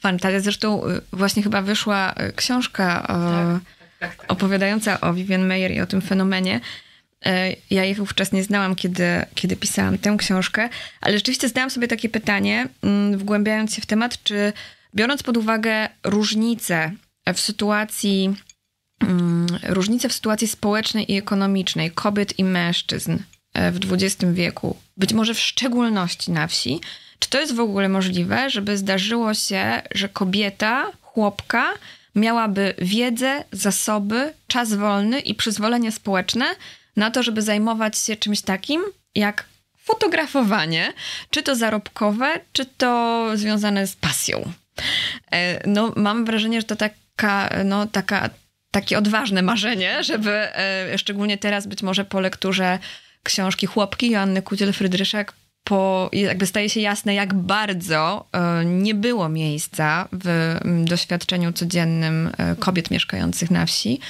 fantazja. Zresztą y, właśnie chyba wyszła y, książka tak, tak, tak, tak, opowiadająca o Vivian Meyer i o tym fenomenie. E, ja ich wówczas nie znałam, kiedy, kiedy pisałam tę książkę, ale rzeczywiście zdałam sobie takie pytanie, mm, wgłębiając się w temat, czy biorąc pod uwagę różnice w sytuacji, mm, różnice w sytuacji społecznej i ekonomicznej kobiet i mężczyzn e, w XX wieku, być może w szczególności na wsi, czy to jest w ogóle możliwe, żeby zdarzyło się, że kobieta, chłopka miałaby wiedzę, zasoby, czas wolny i przyzwolenie społeczne, na to, żeby zajmować się czymś takim jak fotografowanie, czy to zarobkowe, czy to związane z pasją. E, no, mam wrażenie, że to taka, no, taka, takie odważne marzenie, żeby e, szczególnie teraz być może po lekturze książki Chłopki Joanny Kuciel-Frydryszek po, jakby staje się jasne, jak bardzo e, nie było miejsca w doświadczeniu codziennym kobiet mieszkających na wsi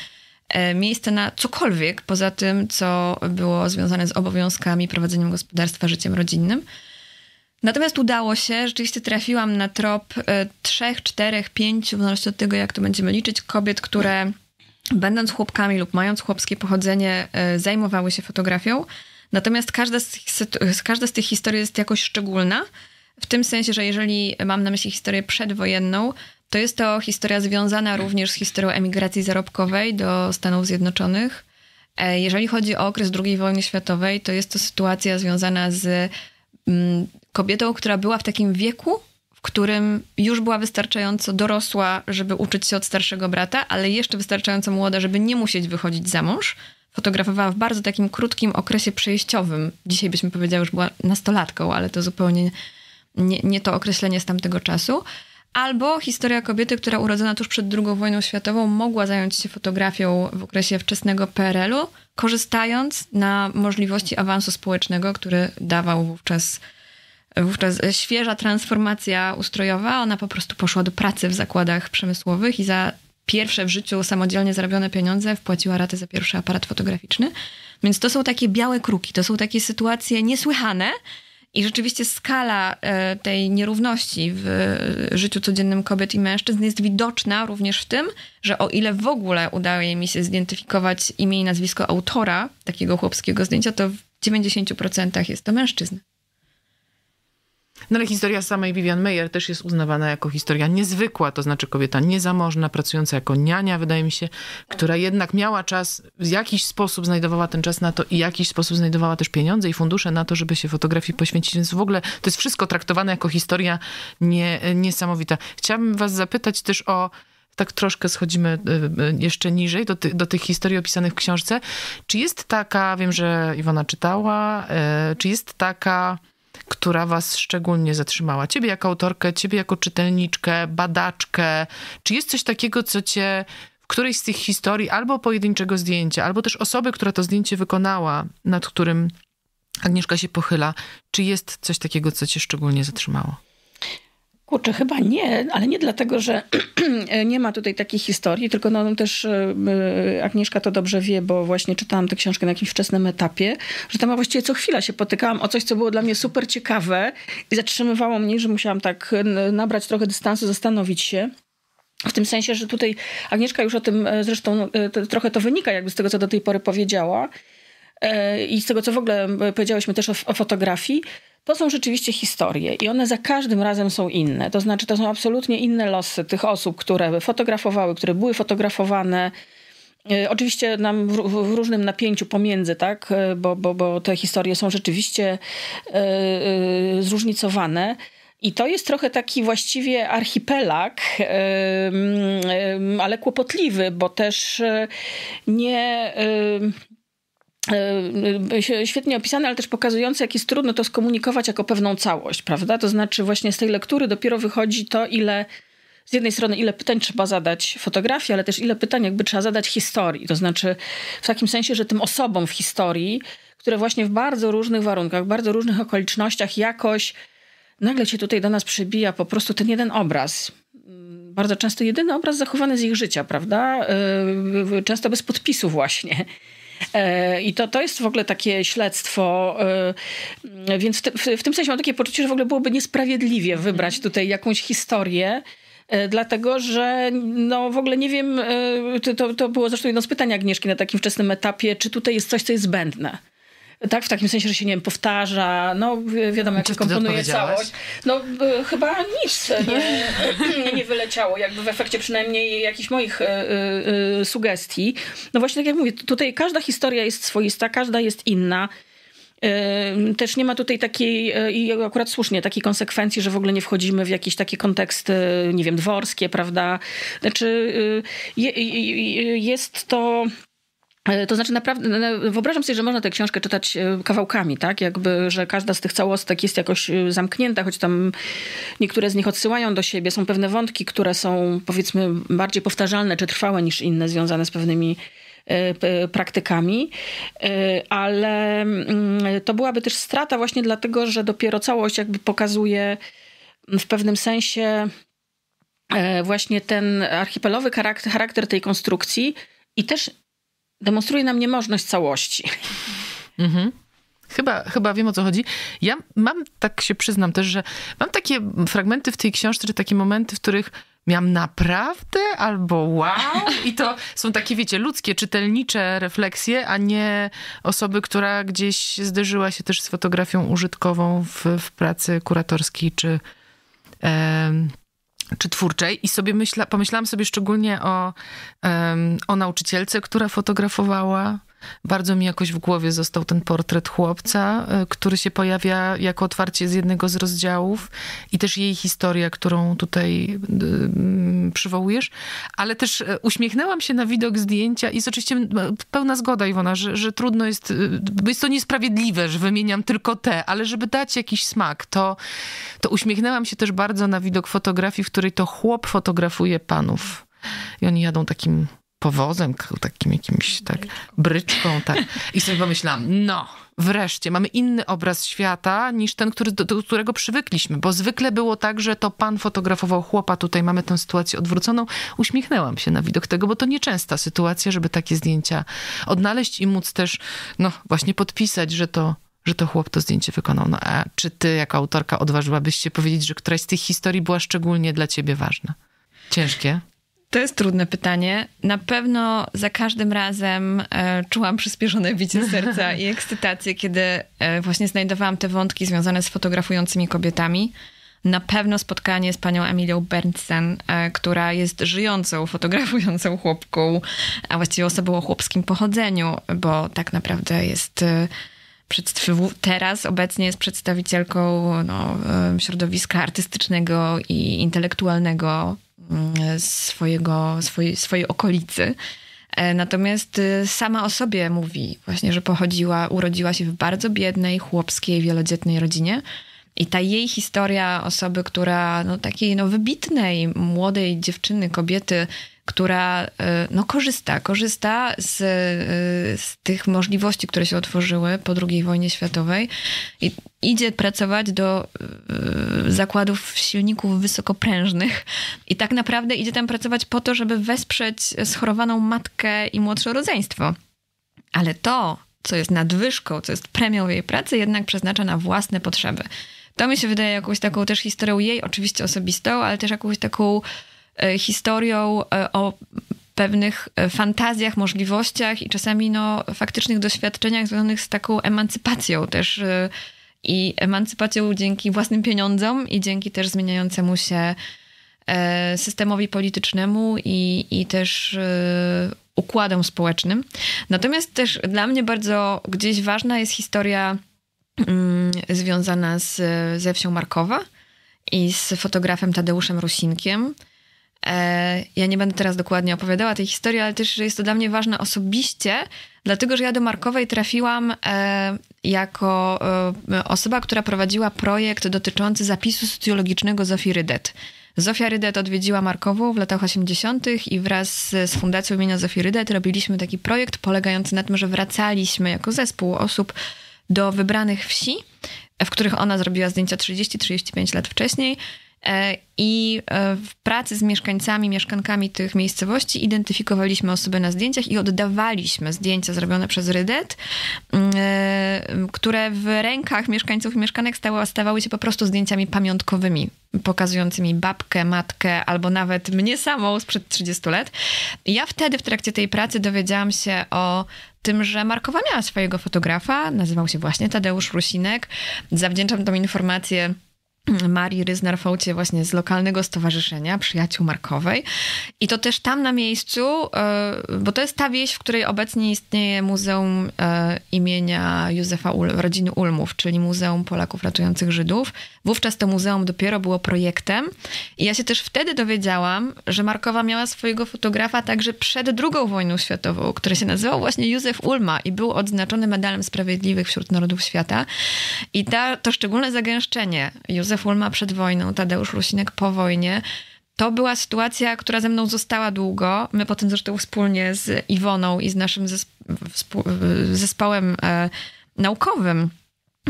E, miejsce na cokolwiek poza tym, co było związane z obowiązkami, prowadzeniem gospodarstwa, życiem rodzinnym. Natomiast udało się, rzeczywiście trafiłam na trop e, trzech, czterech, pięciu, w zależności od tego, jak to będziemy liczyć, kobiet, które będąc chłopkami lub mając chłopskie pochodzenie, e, zajmowały się fotografią. Natomiast każda z, każda z tych historii jest jakoś szczególna. W tym sensie, że jeżeli mam na myśli historię przedwojenną, to jest to historia związana również z historią emigracji zarobkowej do Stanów Zjednoczonych. E, jeżeli chodzi o okres II wojny światowej, to jest to sytuacja związana z mm, kobietą, która była w takim wieku, w którym już była wystarczająco dorosła, żeby uczyć się od starszego brata, ale jeszcze wystarczająco młoda, żeby nie musieć wychodzić za mąż. Fotografowała w bardzo takim krótkim okresie przejściowym. Dzisiaj byśmy powiedziały, że była nastolatką, ale to zupełnie nie, nie to określenie z tamtego czasu. Albo historia kobiety, która urodzona tuż przed II wojną światową mogła zająć się fotografią w okresie wczesnego PRL-u, korzystając na możliwości awansu społecznego, który dawał wówczas, wówczas świeża transformacja ustrojowa. Ona po prostu poszła do pracy w zakładach przemysłowych i za pierwsze w życiu samodzielnie zarobione pieniądze wpłaciła raty za pierwszy aparat fotograficzny. Więc to są takie białe kruki, to są takie sytuacje niesłychane, i rzeczywiście skala e, tej nierówności w e, życiu codziennym kobiet i mężczyzn jest widoczna również w tym, że o ile w ogóle udaje mi się zidentyfikować imię i nazwisko autora takiego chłopskiego zdjęcia, to w 90% jest to mężczyzna. No ale historia samej Vivian Mayer też jest uznawana jako historia niezwykła, to znaczy kobieta niezamożna, pracująca jako niania, wydaje mi się, która jednak miała czas, w jakiś sposób znajdowała ten czas na to i w jakiś sposób znajdowała też pieniądze i fundusze na to, żeby się fotografii poświęcić, więc w ogóle to jest wszystko traktowane jako historia nie, niesamowita. Chciałabym was zapytać też o tak troszkę schodzimy y, y, jeszcze niżej do, ty, do, tych historii opisanych w książce. Czy jest taka, wiem, że Iwona czytała, y, czy jest taka która was szczególnie zatrzymała? Ciebie jako autorkę, ciebie jako czytelniczkę, badaczkę. Czy jest coś takiego, co cię w którejś z tych historii, albo pojedynczego zdjęcia, albo też osoby, która to zdjęcie wykonała, nad którym Agnieszka się pochyla, czy jest coś takiego, co cię szczególnie zatrzymało? Kurczę, chyba nie, ale nie dlatego, że [CLEARS THROAT] nie ma tutaj takiej historii, tylko no, no też y, Agnieszka to dobrze wie, bo właśnie czytałam tę książkę na jakimś wczesnym etapie, że tam właściwie co chwila się potykałam o coś, co było dla mnie super ciekawe i zatrzymywało mnie, że musiałam tak nabrać trochę dystansu, zastanowić się. W tym sensie, że tutaj Agnieszka już o tym e, zresztą e, trochę to wynika jakby z tego, co do tej pory powiedziała e, i z tego, co w ogóle powiedziałyśmy też o, o fotografii, to są rzeczywiście historie i one za każdym razem są inne. To znaczy, to są absolutnie inne losy tych osób, które fotografowały, które były fotografowane. E, oczywiście nam w, różnym napięciu pomiędzy, tak, e, bo, bo, bo te historie są rzeczywiście e, zróżnicowane. I to jest trochę taki właściwie archipelag, ale kłopotliwy, bo też nie E, e, świetnie opisane, ale też pokazujące, jak jest trudno to skomunikować jako pewną całość, prawda? To znaczy właśnie z tej lektury dopiero wychodzi to, ile z jednej strony ile pytań trzeba zadać fotografii, ale też ile pytań jakby trzeba zadać historii. To znaczy w takim sensie, że tym osobom w historii, które właśnie w bardzo różnych warunkach, bardzo różnych okolicznościach jakoś nagle się tutaj do nas przybija po prostu ten jeden obraz. Bardzo często jedyny obraz zachowany z ich życia, prawda? E, często bez podpisu właśnie. E, I to, to jest w ogóle takie śledztwo, e, więc w, w, w tym sensie mam takie poczucie, że w ogóle byłoby niesprawiedliwie mhm. wybrać tutaj jakąś historię, e, dlatego że no w ogóle nie wiem, to, to było zresztą jedno z pytań Agnieszki na takim wczesnym etapie, czy tutaj jest coś, co jest zbędne tak? W takim sensie, że się, nie wiem, powtarza, no wiadomo, jak się komponuje całość. No e, chyba nic e, nie, e, nie, wyleciało, jakby w efekcie przynajmniej jakichś moich sugestii. No właśnie tak jak mówię, tutaj każda historia jest swoista, każda jest inna. Też nie ma tutaj takiej, i akurat słusznie, takiej konsekwencji, że w ogóle nie wchodzimy w jakieś takie konteksty, nie wiem, dworskie, prawda? Znaczy, y, y, y, jest to E, to znaczy, naprawdę, no, no, wyobrażam sobie, że można tę książkę czytać e, kawałkami, tak? Jakby, że każda z tych całostek jest jakoś e, zamknięta, choć tam niektóre z nich odsyłają do siebie. Są pewne wątki, które są, powiedzmy, bardziej powtarzalne czy trwałe niż inne, związane z pewnymi praktykami, ale mm, to byłaby też strata właśnie dlatego, że dopiero całość jakby pokazuje mm, w pewnym sensie właśnie ten archipelowy charakter, charakter tej konstrukcji i też demonstruje nam niemożność całości. Mhm. Chyba, chyba wiem o co chodzi. Ja mam, tak się przyznam też, że mam takie fragmenty w tej książce, czy takie momenty, w których miałam naprawdę albo wow. I to są takie, wiecie, ludzkie, czytelnicze refleksje, a nie osoby, która gdzieś zderzyła się też z fotografią użytkową w, w pracy kuratorskiej czy. Em, czy twórczej i sobie myśla, pomyślałam sobie szczególnie o, um, o nauczycielce, która fotografowała bardzo mi jakoś w głowie został ten portret chłopca, e, który się pojawia jako otwarcie z jednego z rozdziałów i też jej historia, którą tutaj e, mm, przywołujesz. Ale też e, uśmiechnęłam się na widok zdjęcia i jest oczywiście pełna zgoda, Iwona, że, że trudno jest, bo jest to niesprawiedliwe, że wymieniam tylko te, ale żeby dać jakiś smak, to, to uśmiechnęłam się też bardzo na widok fotografii, w której to chłop fotografuje panów. I oni jadą takim powozem, takim jakimś, tak, bryczką, tak. I sobie pomyślałam, no, wreszcie mamy inny obraz świata niż ten, który, do, do, którego przywykliśmy, bo zwykle było tak, że to pan fotografował chłopa, tutaj mamy tę sytuację odwróconą. Uśmiechnęłam się na widok tego, bo to nieczęsta sytuacja, żeby takie zdjęcia odnaleźć i móc też, no, właśnie podpisać, że to że to chłop to zdjęcie wykonał. No a czy ty, jako autorka, odważyłabyś się powiedzieć, że któraś z tych historii była szczególnie dla ciebie ważna? Ciężkie? To jest trudne pytanie. Na pewno za każdym razem e, czułam przyspieszone bicie serca i ekscytację, kiedy e, właśnie znajdowałam te wątki związane z fotografującymi kobietami. Na pewno spotkanie z panią Emilią Bernsen, e, która jest żyjącą, fotografującą chłopką, a właściwie osobą o chłopskim pochodzeniu, bo tak naprawdę jest e, teraz obecnie jest przedstawicielką no, e, środowiska artystycznego i intelektualnego Mm, swojego, swojej, swojej okolicy. E, natomiast y, sama o sobie mówi właśnie, że pochodziła, urodziła się w bardzo biednej, chłopskiej, wielodzietnej rodzinie. I ta jej historia osoby, która no, takiej no, wybitnej, młodej dziewczyny, kobiety, która y, no, korzysta, korzysta z, y, z tych możliwości, które się otworzyły po II wojnie światowej i idzie pracować do y, zakładów silników wysokoprężnych i tak naprawdę idzie tam pracować po to, żeby wesprzeć schorowaną matkę i młodsze rodzeństwo. Ale to, co jest nadwyżką, co jest premią jej pracy, jednak przeznacza na własne potrzeby. To mi się wydaje jakąś taką też historią jej, oczywiście osobistą, ale też jakąś taką E, historią e, o pewnych e, fantazjach, możliwościach i czasami no, faktycznych doświadczeniach związanych z taką emancypacją też i emancypacją dzięki własnym pieniądzom i dzięki też zmieniającemu się systemowi politycznemu i, i też układom społecznym. Natomiast też dla mnie bardzo gdzieś ważna jest historia mm, związana z, ze wsią Markowa i z fotografem Tadeuszem Rusinkiem, E, ja nie będę teraz dokładnie opowiadała tej historii, ale też jest to dla mnie ważne osobiście, dlatego że ja do Markowej trafiłam e, jako e, osoba, która prowadziła projekt dotyczący zapisu socjologicznego Zofii Rydet. Zofia Rydet odwiedziła Markową w latach 80. i wraz z Fundacją imienia Zofii Rydet robiliśmy taki projekt polegający na tym, że wracaliśmy jako zespół osób do wybranych wsi, w których ona zrobiła zdjęcia 30-35 lat wcześniej E, I e, w pracy z mieszkańcami, mieszkankami tych miejscowości identyfikowaliśmy osoby na zdjęciach i oddawaliśmy zdjęcia zrobione przez Rydet, mm, e, które w rękach mieszkańców i mieszkanek stały, stawały się po prostu zdjęciami pamiątkowymi, pokazującymi babkę, matkę albo nawet mnie samą sprzed 30 lat. Ja wtedy w trakcie tej pracy dowiedziałam się o tym, że Markowa miała swojego fotografa, nazywał się właśnie Tadeusz Rusinek. Zawdzięczam tą informację Marii ryznar faucie właśnie z lokalnego stowarzyszenia Przyjaciół Markowej. I to też tam na miejscu, e, bo to jest ta wieś, w której obecnie istnieje Muzeum e, imienia Józefa Ul rodziny Ulmów, czyli Muzeum Polaków ratujących Żydów. Wówczas to muzeum dopiero było projektem. I ja się też wtedy dowiedziałam, że Markowa miała swojego fotografa także przed II wojną światową, który się nazywał właśnie Józef Ulma i był odznaczony Medalem Sprawiedliwych wśród Narodów Świata. I ta, to szczególne zagęszczenie Józef Ulma przed wojną, Tadeusz Rusinek po wojnie, to była sytuacja, która ze mną została długo. My potem zresztą wspólnie z Iwoną i z naszym zespo- zespołem e, naukowym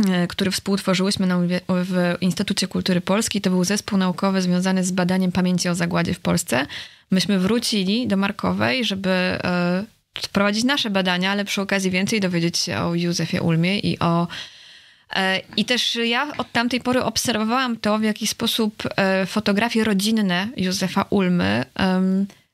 E, który współtworzyłyśmy na, w Instytucie Kultury Polskiej. To był zespół naukowy związany z badaniem pamięci o zagładzie w Polsce. Myśmy wrócili do Markowej, żeby e, prowadzić nasze badania, ale przy okazji więcej dowiedzieć się o Józefie Ulmie i o e, i też ja od tamtej pory obserwowałam to, w jaki sposób fotografie rodzinne Józefa Ulmy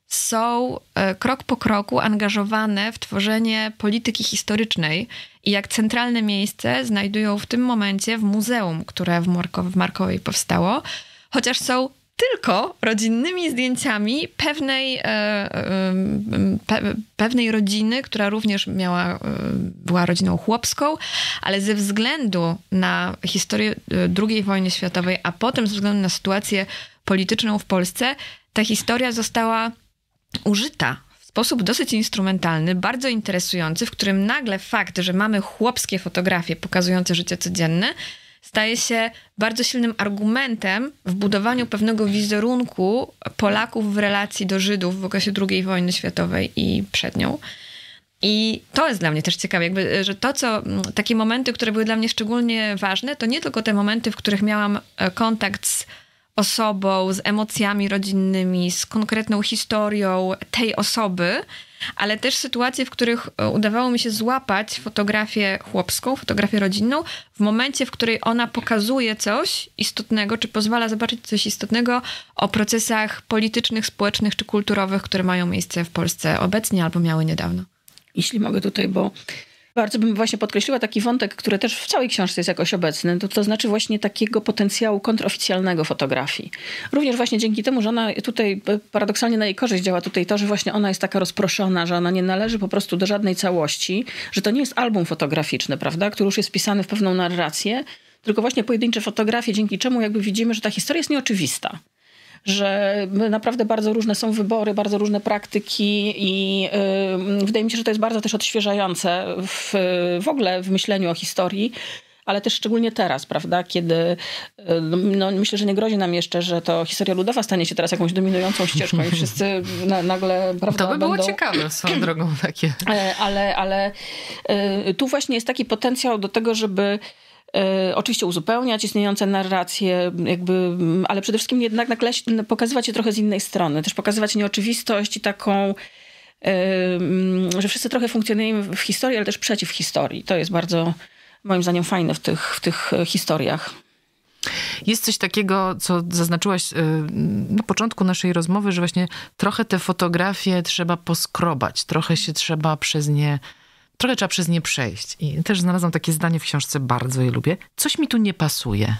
są e, krok po kroku angażowane w tworzenie polityki historycznej i jak centralne miejsce znajdują w tym momencie w muzeum, które w, Marko, w Markowej powstało, chociaż są tylko rodzinnymi zdjęciami pewnej, e, e, pe, pewnej rodziny, która również miała, była rodziną chłopską, ale ze względu na historię II wojny światowej, a potem ze względu na sytuację polityczną w Polsce, ta historia została użyta w sposób dosyć instrumentalny, bardzo interesujący, w którym nagle fakt, że mamy chłopskie fotografie pokazujące życie codzienne, staje się bardzo silnym argumentem w budowaniu pewnego wizerunku Polaków w relacji do Żydów w okresie II wojny światowej i przed nią. I to jest dla mnie też ciekawe, jakby, że to, co takie momenty, które były dla mnie szczególnie ważne, to nie tylko te momenty, w których miałam e, kontakt z osobą, z emocjami rodzinnymi, z konkretną historią tej osoby, ale też sytuacje, w których e, udawało mi się złapać fotografię chłopską, fotografię rodzinną, w momencie, w której ona pokazuje coś istotnego, czy pozwala zobaczyć coś istotnego o procesach politycznych, społecznych czy kulturowych, które mają miejsce w Polsce obecnie albo miały niedawno. Jeśli mogę tutaj, bo bardzo bym właśnie podkreśliła taki wątek, który też w całej książce jest jakoś obecny, to, to znaczy właśnie takiego potencjału kontroficjalnego fotografii. Również właśnie dzięki temu, że ona tutaj e, paradoksalnie na jej korzyść działa tutaj to, że właśnie ona jest taka rozproszona, że ona nie należy po prostu do żadnej całości, że to nie jest album fotograficzny, prawda, który już jest pisany w pewną narrację, tylko właśnie pojedyncze fotografie, dzięki czemu jakby widzimy, że ta historia jest nieoczywista że naprawdę bardzo różne są wybory, bardzo różne praktyki i y, wydaje mi się, że to jest bardzo też odświeżające w, w ogóle w myśleniu o historii ale też szczególnie teraz, prawda, kiedy y, no, no, myślę, że nie grozi nam jeszcze, że to historia ludowa stanie się teraz jakąś dominującą ścieżką i wszyscy na, nagle, prawda, To by było będą... ciekawe swoją drogą takie. E, ale, ale y, tu właśnie jest taki potencjał do tego, żeby E, oczywiście uzupełniać istniejące narracje, jakby, ale przede wszystkim jednak nakleś, pokazywać je trochę z innej strony, też pokazywać nieoczywistość i taką e, mm, że wszyscy trochę funkcjonujemy w historii, ale też przeciw historii. To jest bardzo, moim zdaniem, fajne w tych, w tych e, historiach. Jest coś takiego, co zaznaczyłaś na początku naszej rozmowy, że właśnie trochę te fotografie trzeba poskrobać, trochę się trzeba przez nie trochę trzeba przez nie przejść. I też znalazłam takie zdanie w książce, bardzo je lubię. Coś mi tu nie pasuje.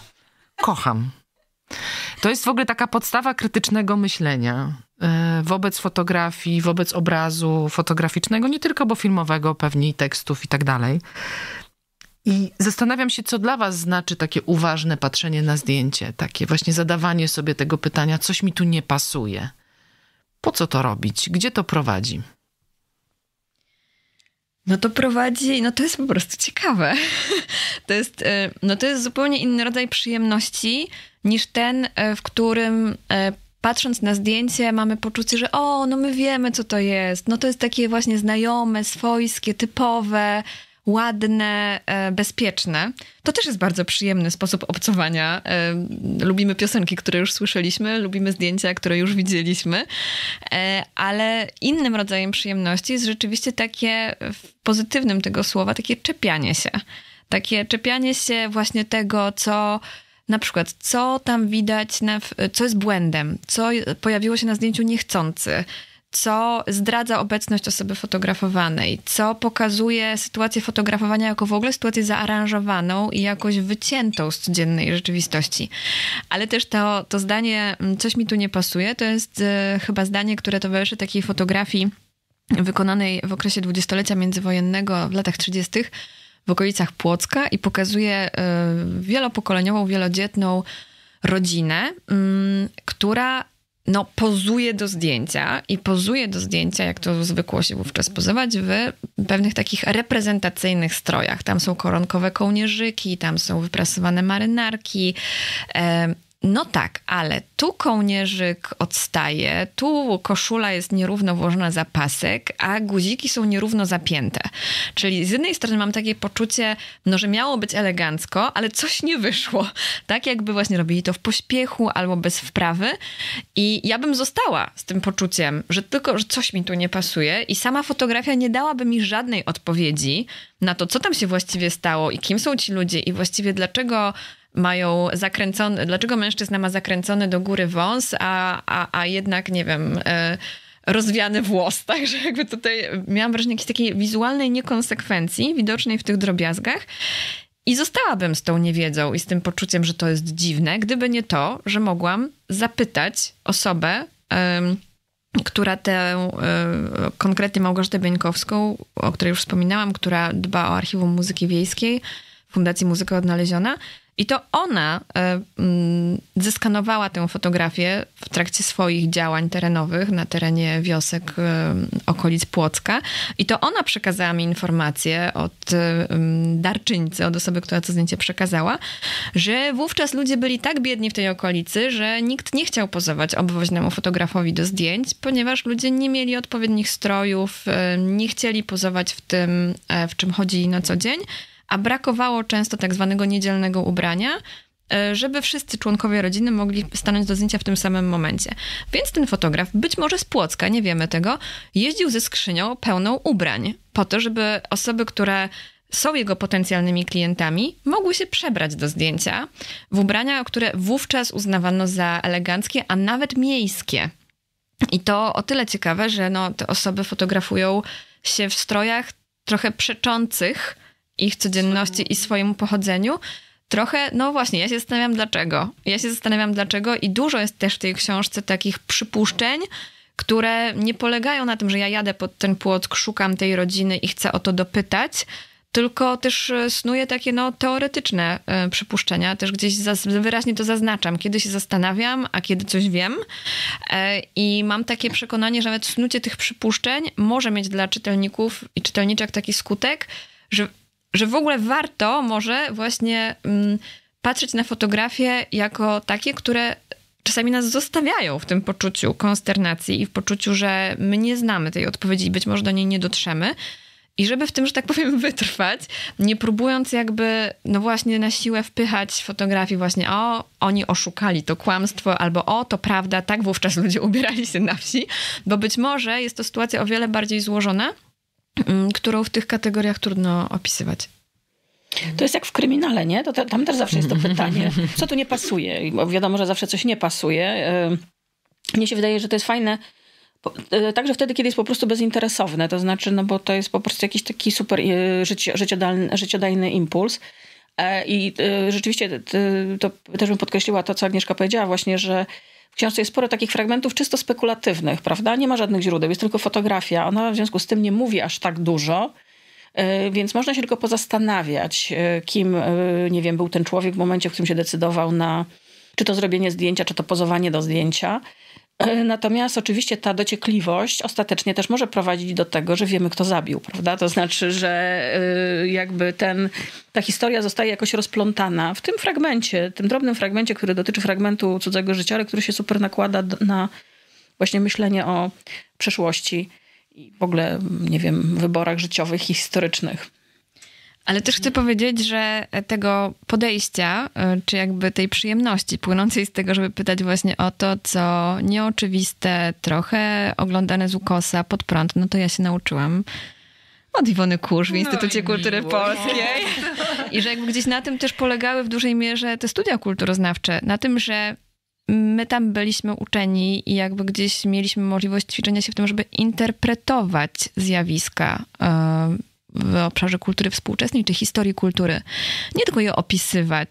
Kocham. To jest w ogóle taka podstawa krytycznego myślenia e, wobec fotografii, wobec obrazu fotograficznego, nie tylko, bo filmowego, pewnie i tekstów i tak dalej. I zastanawiam się, co dla Was znaczy takie uważne patrzenie na zdjęcie, takie właśnie zadawanie sobie tego pytania, coś mi tu nie pasuje. Po co to robić? Gdzie to prowadzi? No to prowadzi, no to jest po prostu ciekawe. [LAUGHS] To jest, e, no to jest zupełnie inny rodzaj przyjemności niż ten, e, w którym e, patrząc na zdjęcie mamy poczucie, że o, no my wiemy co to jest. No to jest takie właśnie znajome, swojskie, typowe ładne, e, bezpieczne. To też jest bardzo przyjemny sposób obcowania. E, lubimy piosenki, które już słyszeliśmy, lubimy zdjęcia, które już widzieliśmy, e, ale innym rodzajem przyjemności jest rzeczywiście takie, w pozytywnym tego słowa, takie czepianie się. Takie czepianie się właśnie tego, co na przykład, co tam widać, na, co jest błędem, co pojawiło się na zdjęciu niechcący, co zdradza obecność osoby fotografowanej, co pokazuje sytuację fotografowania jako w ogóle sytuację zaaranżowaną i jakoś wyciętą z codziennej rzeczywistości. Ale też to, to zdanie, mm, coś mi tu nie pasuje, to jest y, chyba zdanie, które towarzyszy takiej fotografii wykonanej w okresie dwudziestolecia międzywojennego w latach 30. w okolicach Płocka i pokazuje y, wielopokoleniową, wielodzietną rodzinę, y, która no, pozuje do zdjęcia i pozuje do zdjęcia, jak to zwykło się wówczas pozować, w pewnych takich reprezentacyjnych strojach. Tam są koronkowe kołnierzyki, tam są wyprasowane marynarki. E, no tak, ale tu kołnierzyk odstaje, tu koszula jest nierówno włożona za pasek, a guziki są nierówno zapięte. Czyli z jednej strony mam takie poczucie, no, że miało być elegancko, ale coś nie wyszło. Tak jakby właśnie robili to w pośpiechu albo bez wprawy. I ja bym została z tym poczuciem, że tylko że coś mi tu nie pasuje i sama fotografia nie dałaby mi żadnej odpowiedzi na to, co tam się właściwie stało i kim są ci ludzie i właściwie dlaczego mają zakręcony, dlaczego mężczyzna ma zakręcony do góry wąs, a, a, a jednak, nie wiem, e, rozwiany włos. [LAUGHS] Także jakby tutaj miałam wrażenie jakiejś takiej wizualnej niekonsekwencji widocznej w tych drobiazgach. I zostałabym z tą niewiedzą i z tym poczuciem, że to jest dziwne, gdyby nie to, że mogłam zapytać osobę, um, która tę um, konkretnie Małgorzatę Bieńkowską, o której już wspominałam, która dba o archiwum muzyki wiejskiej, Fundacji Muzyka Odnaleziona, i to ona e, mm, zeskanowała tę fotografię w trakcie swoich działań terenowych na terenie wiosek e, okolic Płocka. I to ona przekazała mi informację od e, mm, darczyńcy, od osoby, która to zdjęcie przekazała, że wówczas ludzie byli tak biedni w tej okolicy, że nikt nie chciał pozować obwoźnemu fotografowi do zdjęć, ponieważ ludzie nie mieli odpowiednich strojów, nie chcieli pozować w tym, w czym chodzi na co dzień a brakowało często tak zwanego niedzielnego ubrania, e, żeby wszyscy członkowie rodziny mogli stanąć do zdjęcia w tym samym momencie. Więc ten fotograf, być może z Płocka, nie wiemy tego, jeździł ze skrzynią pełną ubrań, po to, żeby osoby, które są jego potencjalnymi klientami, mogły się przebrać do zdjęcia w ubrania, które wówczas uznawano za eleganckie, a nawet miejskie. I to o tyle ciekawe, że no, te osoby fotografują się w strojach trochę przeczących ich codzienności i swojemu pochodzeniu. Trochę, no właśnie, ja się zastanawiam dlaczego. Ja się zastanawiam dlaczego i dużo jest też w tej książce takich przypuszczeń, które nie polegają na tym, że ja jadę pod ten płot, szukam tej rodziny i chcę o to dopytać, tylko też e, snuję takie no, teoretyczne y, przypuszczenia, też gdzieś wyraźnie to zaznaczam, kiedy się zastanawiam, a kiedy coś wiem. E, I mam takie przekonanie, że nawet snucie tych przypuszczeń może mieć dla czytelników i czytelniczek taki skutek, że że w ogóle warto może właśnie mm, patrzeć na fotografie jako takie, które czasami nas zostawiają w tym poczuciu konsternacji i w poczuciu, że my nie znamy tej odpowiedzi i być może do niej nie dotrzemy. I żeby w tym, że tak powiem, [LAUGHS] wytrwać, nie próbując jakby, no właśnie, na siłę wpychać fotografii, właśnie, o, oni oszukali to kłamstwo, albo o, to prawda, tak wówczas ludzie [LAUGHS] ubierali się na wsi, bo być może jest to sytuacja o wiele bardziej złożona Mm, którą w tych kategoriach trudno opisywać. To jest jak w kryminale, nie? To, to, tam też zawsze jest to pytanie, co tu nie pasuje. Bo wiadomo, że zawsze coś nie pasuje. Y, mnie się wydaje, że to jest fajne. Y, także wtedy, kiedy jest po prostu bezinteresowne, to znaczy, no bo to jest po prostu jakiś taki super y, życiodajny, życiodajny impuls. E, I rzeczywiście to, to też bym podkreśliła to, co Agnieszka powiedziała, właśnie, że książce jest sporo takich fragmentów czysto spekulatywnych, prawda? Nie ma żadnych źródeł, jest tylko fotografia. Ona w związku z tym nie mówi aż tak dużo. E, więc można się tylko pozastanawiać, e, kim, e, nie wiem, był ten człowiek w momencie, w którym się decydował na czy to zrobienie zdjęcia, czy to pozowanie do zdjęcia. E, natomiast oczywiście ta dociekliwość ostatecznie też może prowadzić do tego, że wiemy, kto zabił, prawda? To znaczy, że y, jakby ten, ta historia zostaje jakoś rozplątana w tym fragmencie, tym drobnym fragmencie, który dotyczy fragmentu cudzego życia, ale który się super nakłada na właśnie myślenie o przeszłości i w ogóle, nie wiem, wyborach życiowych i historycznych. Ale też chcę powiedzieć, że tego podejścia, e, czy jakby tej przyjemności płynącej z tego, żeby pytać właśnie o to, co nieoczywiste, trochę oglądane z ukosa, pod prąd, no to ja się nauczyłam od Iwony Kurz w no Instytucie no Kultury miło. Polskiej. [LAUGHS] I że jakby gdzieś na tym też polegały w dużej mierze te studia kulturoznawcze. Na tym, że my tam byliśmy uczeni i jakby gdzieś mieliśmy możliwość ćwiczenia się w tym, żeby interpretować zjawiska e, w obszarze kultury współczesnej czy historii kultury. Nie tylko je opisywać,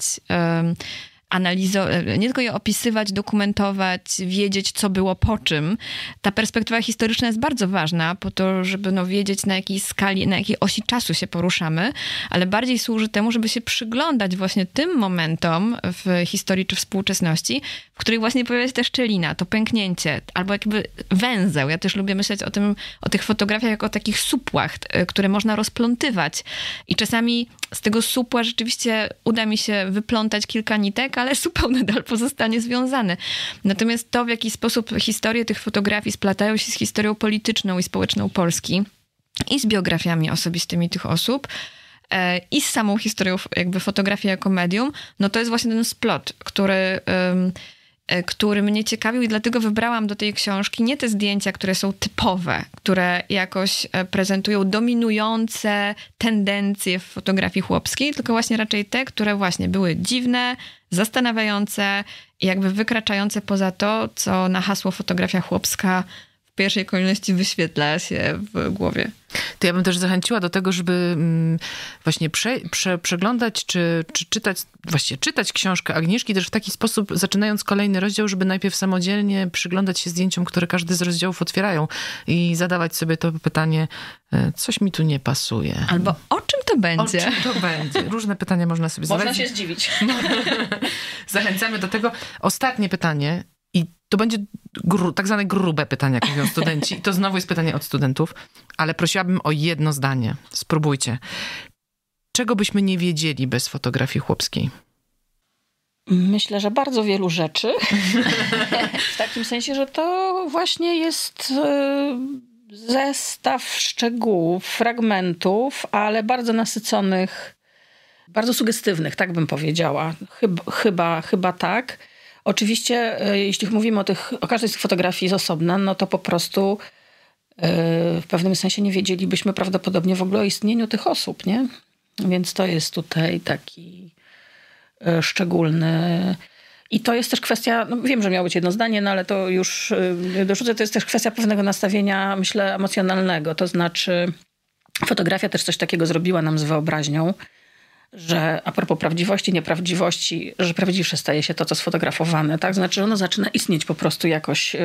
analizować, e, nie tylko je opisywać, dokumentować, wiedzieć, co było po czym. Ta perspektywa historyczna jest bardzo ważna po to, żeby no, wiedzieć, na jakiej skali, na jakiej osi czasu się poruszamy, ale bardziej służy temu, żeby się przyglądać właśnie tym momentom w historii czy współczesności, w których właśnie pojawia się ta szczelina, to pęknięcie, albo jakby węzeł. Ja też lubię myśleć o tym, o tych fotografiach jako o takich supłach, e, które można rozplątywać. I czasami z tego supła rzeczywiście uda mi się wyplątać kilka nitek, tak, ale supał nadal pozostanie związany. Natomiast to, w jaki sposób historie tych fotografii splatają się z historią polityczną i społeczną Polski i z biografiami osobistymi tych osób, e, i z samą historią jakby fotografii jako medium, no to jest właśnie ten splot, który... Um, E, który mnie ciekawił i dlatego wybrałam do tej książki nie te zdjęcia, które są typowe, które jakoś e, prezentują dominujące tendencje w fotografii chłopskiej, tylko właśnie raczej te, które właśnie były dziwne, zastanawiające i jakby wykraczające poza to, co na hasło fotografia chłopska w pierwszej kolejności wyświetla się w głowie. To ja bym też zachęciła do tego, żeby mm, właśnie prze, prze, przeglądać czy, czy czytać, właściwie czytać książkę Agnieszki też w taki sposób, zaczynając kolejny rozdział, żeby najpierw samodzielnie przyglądać się zdjęciom, które każdy z rozdziałów otwierają i zadawać sobie to pytanie, e, coś mi tu nie pasuje. Albo o czym to będzie? O czym to będzie? Różne pytania można sobie zadać. Można się zdziwić. [LAUGHS] Zachęcamy do tego. Ostatnie pytanie to będzie gru, tak zwane grube pytania, jak mówią studenci. I to znowu jest pytanie od studentów, ale prosiłabym o jedno zdanie. Spróbujcie. Czego byśmy nie wiedzieli bez fotografii chłopskiej? Myślę, że bardzo wielu rzeczy. [LAUGHS] w takim sensie, że to właśnie jest e, zestaw szczegółów, fragmentów, ale bardzo nasyconych, bardzo sugestywnych, tak bym powiedziała. Chyba, chyba, chyba tak. Oczywiście, e, jeśli mówimy o tych, o każdej z tych fotografii jest osobna, no to po prostu e, w pewnym sensie nie wiedzielibyśmy prawdopodobnie w ogóle o istnieniu tych osób, nie? Więc to jest tutaj taki e, szczególny. I to jest też kwestia, no wiem, że miało być jedno zdanie, no ale to już dorzucę, to jest też kwestia pewnego nastawienia, myślę, emocjonalnego. To znaczy, fotografia też coś takiego zrobiła nam z wyobraźnią że a propos prawdziwości, nieprawdziwości, że prawdziwsze staje się to, co sfotografowane, tak? Znaczy, że ono zaczyna istnieć po prostu jakoś e,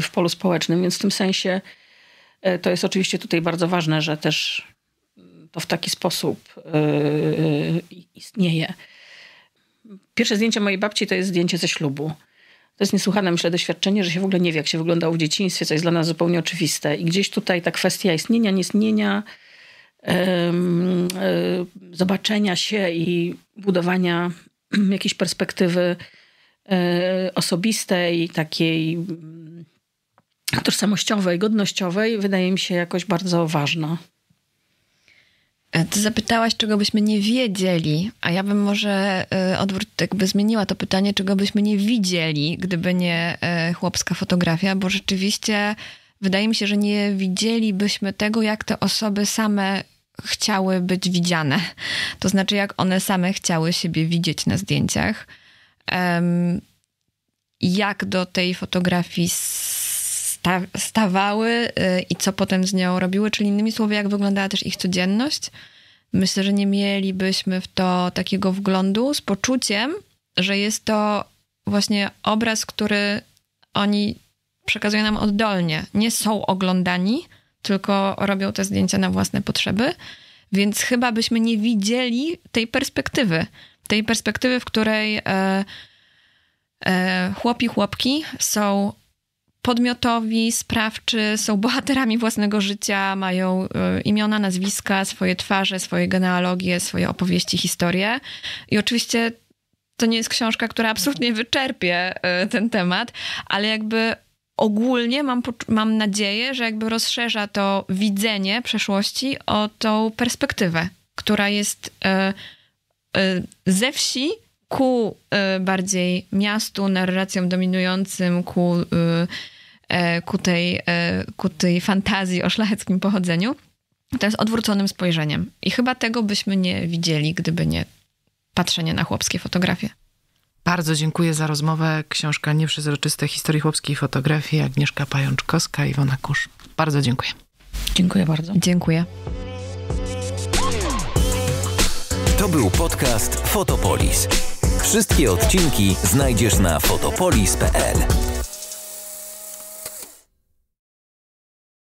w polu społecznym, więc w tym sensie e, to jest oczywiście tutaj bardzo ważne, że też to w taki sposób e, istnieje. Pierwsze zdjęcie mojej babci to jest zdjęcie ze ślubu. To jest niesłychane, myślę, doświadczenie, że się w ogóle nie wie, jak się wyglądało w dzieciństwie, co jest dla nas zupełnie oczywiste. I gdzieś tutaj ta kwestia istnienia, nieistnienia, istnienia E, zobaczenia się i budowania [CLEARS THROAT] jakiejś perspektywy e, osobistej, takiej mm, tożsamościowej, godnościowej, wydaje mi się jakoś bardzo ważna. E, ty zapytałaś, czego byśmy nie wiedzieli, a ja bym może odwrotnie, jakby zmieniła to pytanie, czego byśmy nie widzieli, gdyby nie chłopska fotografia, bo rzeczywiście wydaje mi się, że nie widzielibyśmy tego, jak te osoby same chciały być widziane. To znaczy, jak one same chciały siebie widzieć na zdjęciach. Jak do tej fotografii sta stawały y, i co potem z nią robiły, czyli innymi słowy, jak wyglądała też ich codzienność. Myślę, że nie mielibyśmy w to takiego wglądu z poczuciem, że jest to właśnie obraz, który oni przekazują nam oddolnie. Nie są oglądani, tylko robią te zdjęcia na własne potrzeby. Więc chyba byśmy nie widzieli tej perspektywy. Tej perspektywy, w której e, e, chłopi, chłopki są podmiotowi, sprawczy, są bohaterami własnego życia, mają e, imiona, nazwiska, swoje twarze, swoje genealogie, swoje opowieści, historie. I oczywiście to nie jest książka, która absolutnie wyczerpie e, ten temat, ale jakby ogólnie mam, mam nadzieję, że jakby rozszerza to widzenie przeszłości o tą perspektywę, która jest e, e, ze wsi ku e, bardziej miastu, narracjom dominującym, ku, ku, tej, ku tej fantazji o szlacheckim pochodzeniu. To jest odwróconym spojrzeniem. I chyba tego byśmy nie widzieli, gdyby nie patrzenie na chłopskie fotografie. Bardzo dziękuję za rozmowę. Książka Nieprzezroczyste historii chłopskiej fotografii Agnieszka Pajączkowska i Iwona Kusz. Bardzo dziękuję. Dziękuję bardzo. Dziękuję. To był podcast Fotopolis. Wszystkie odcinki znajdziesz na fotopolis.pl.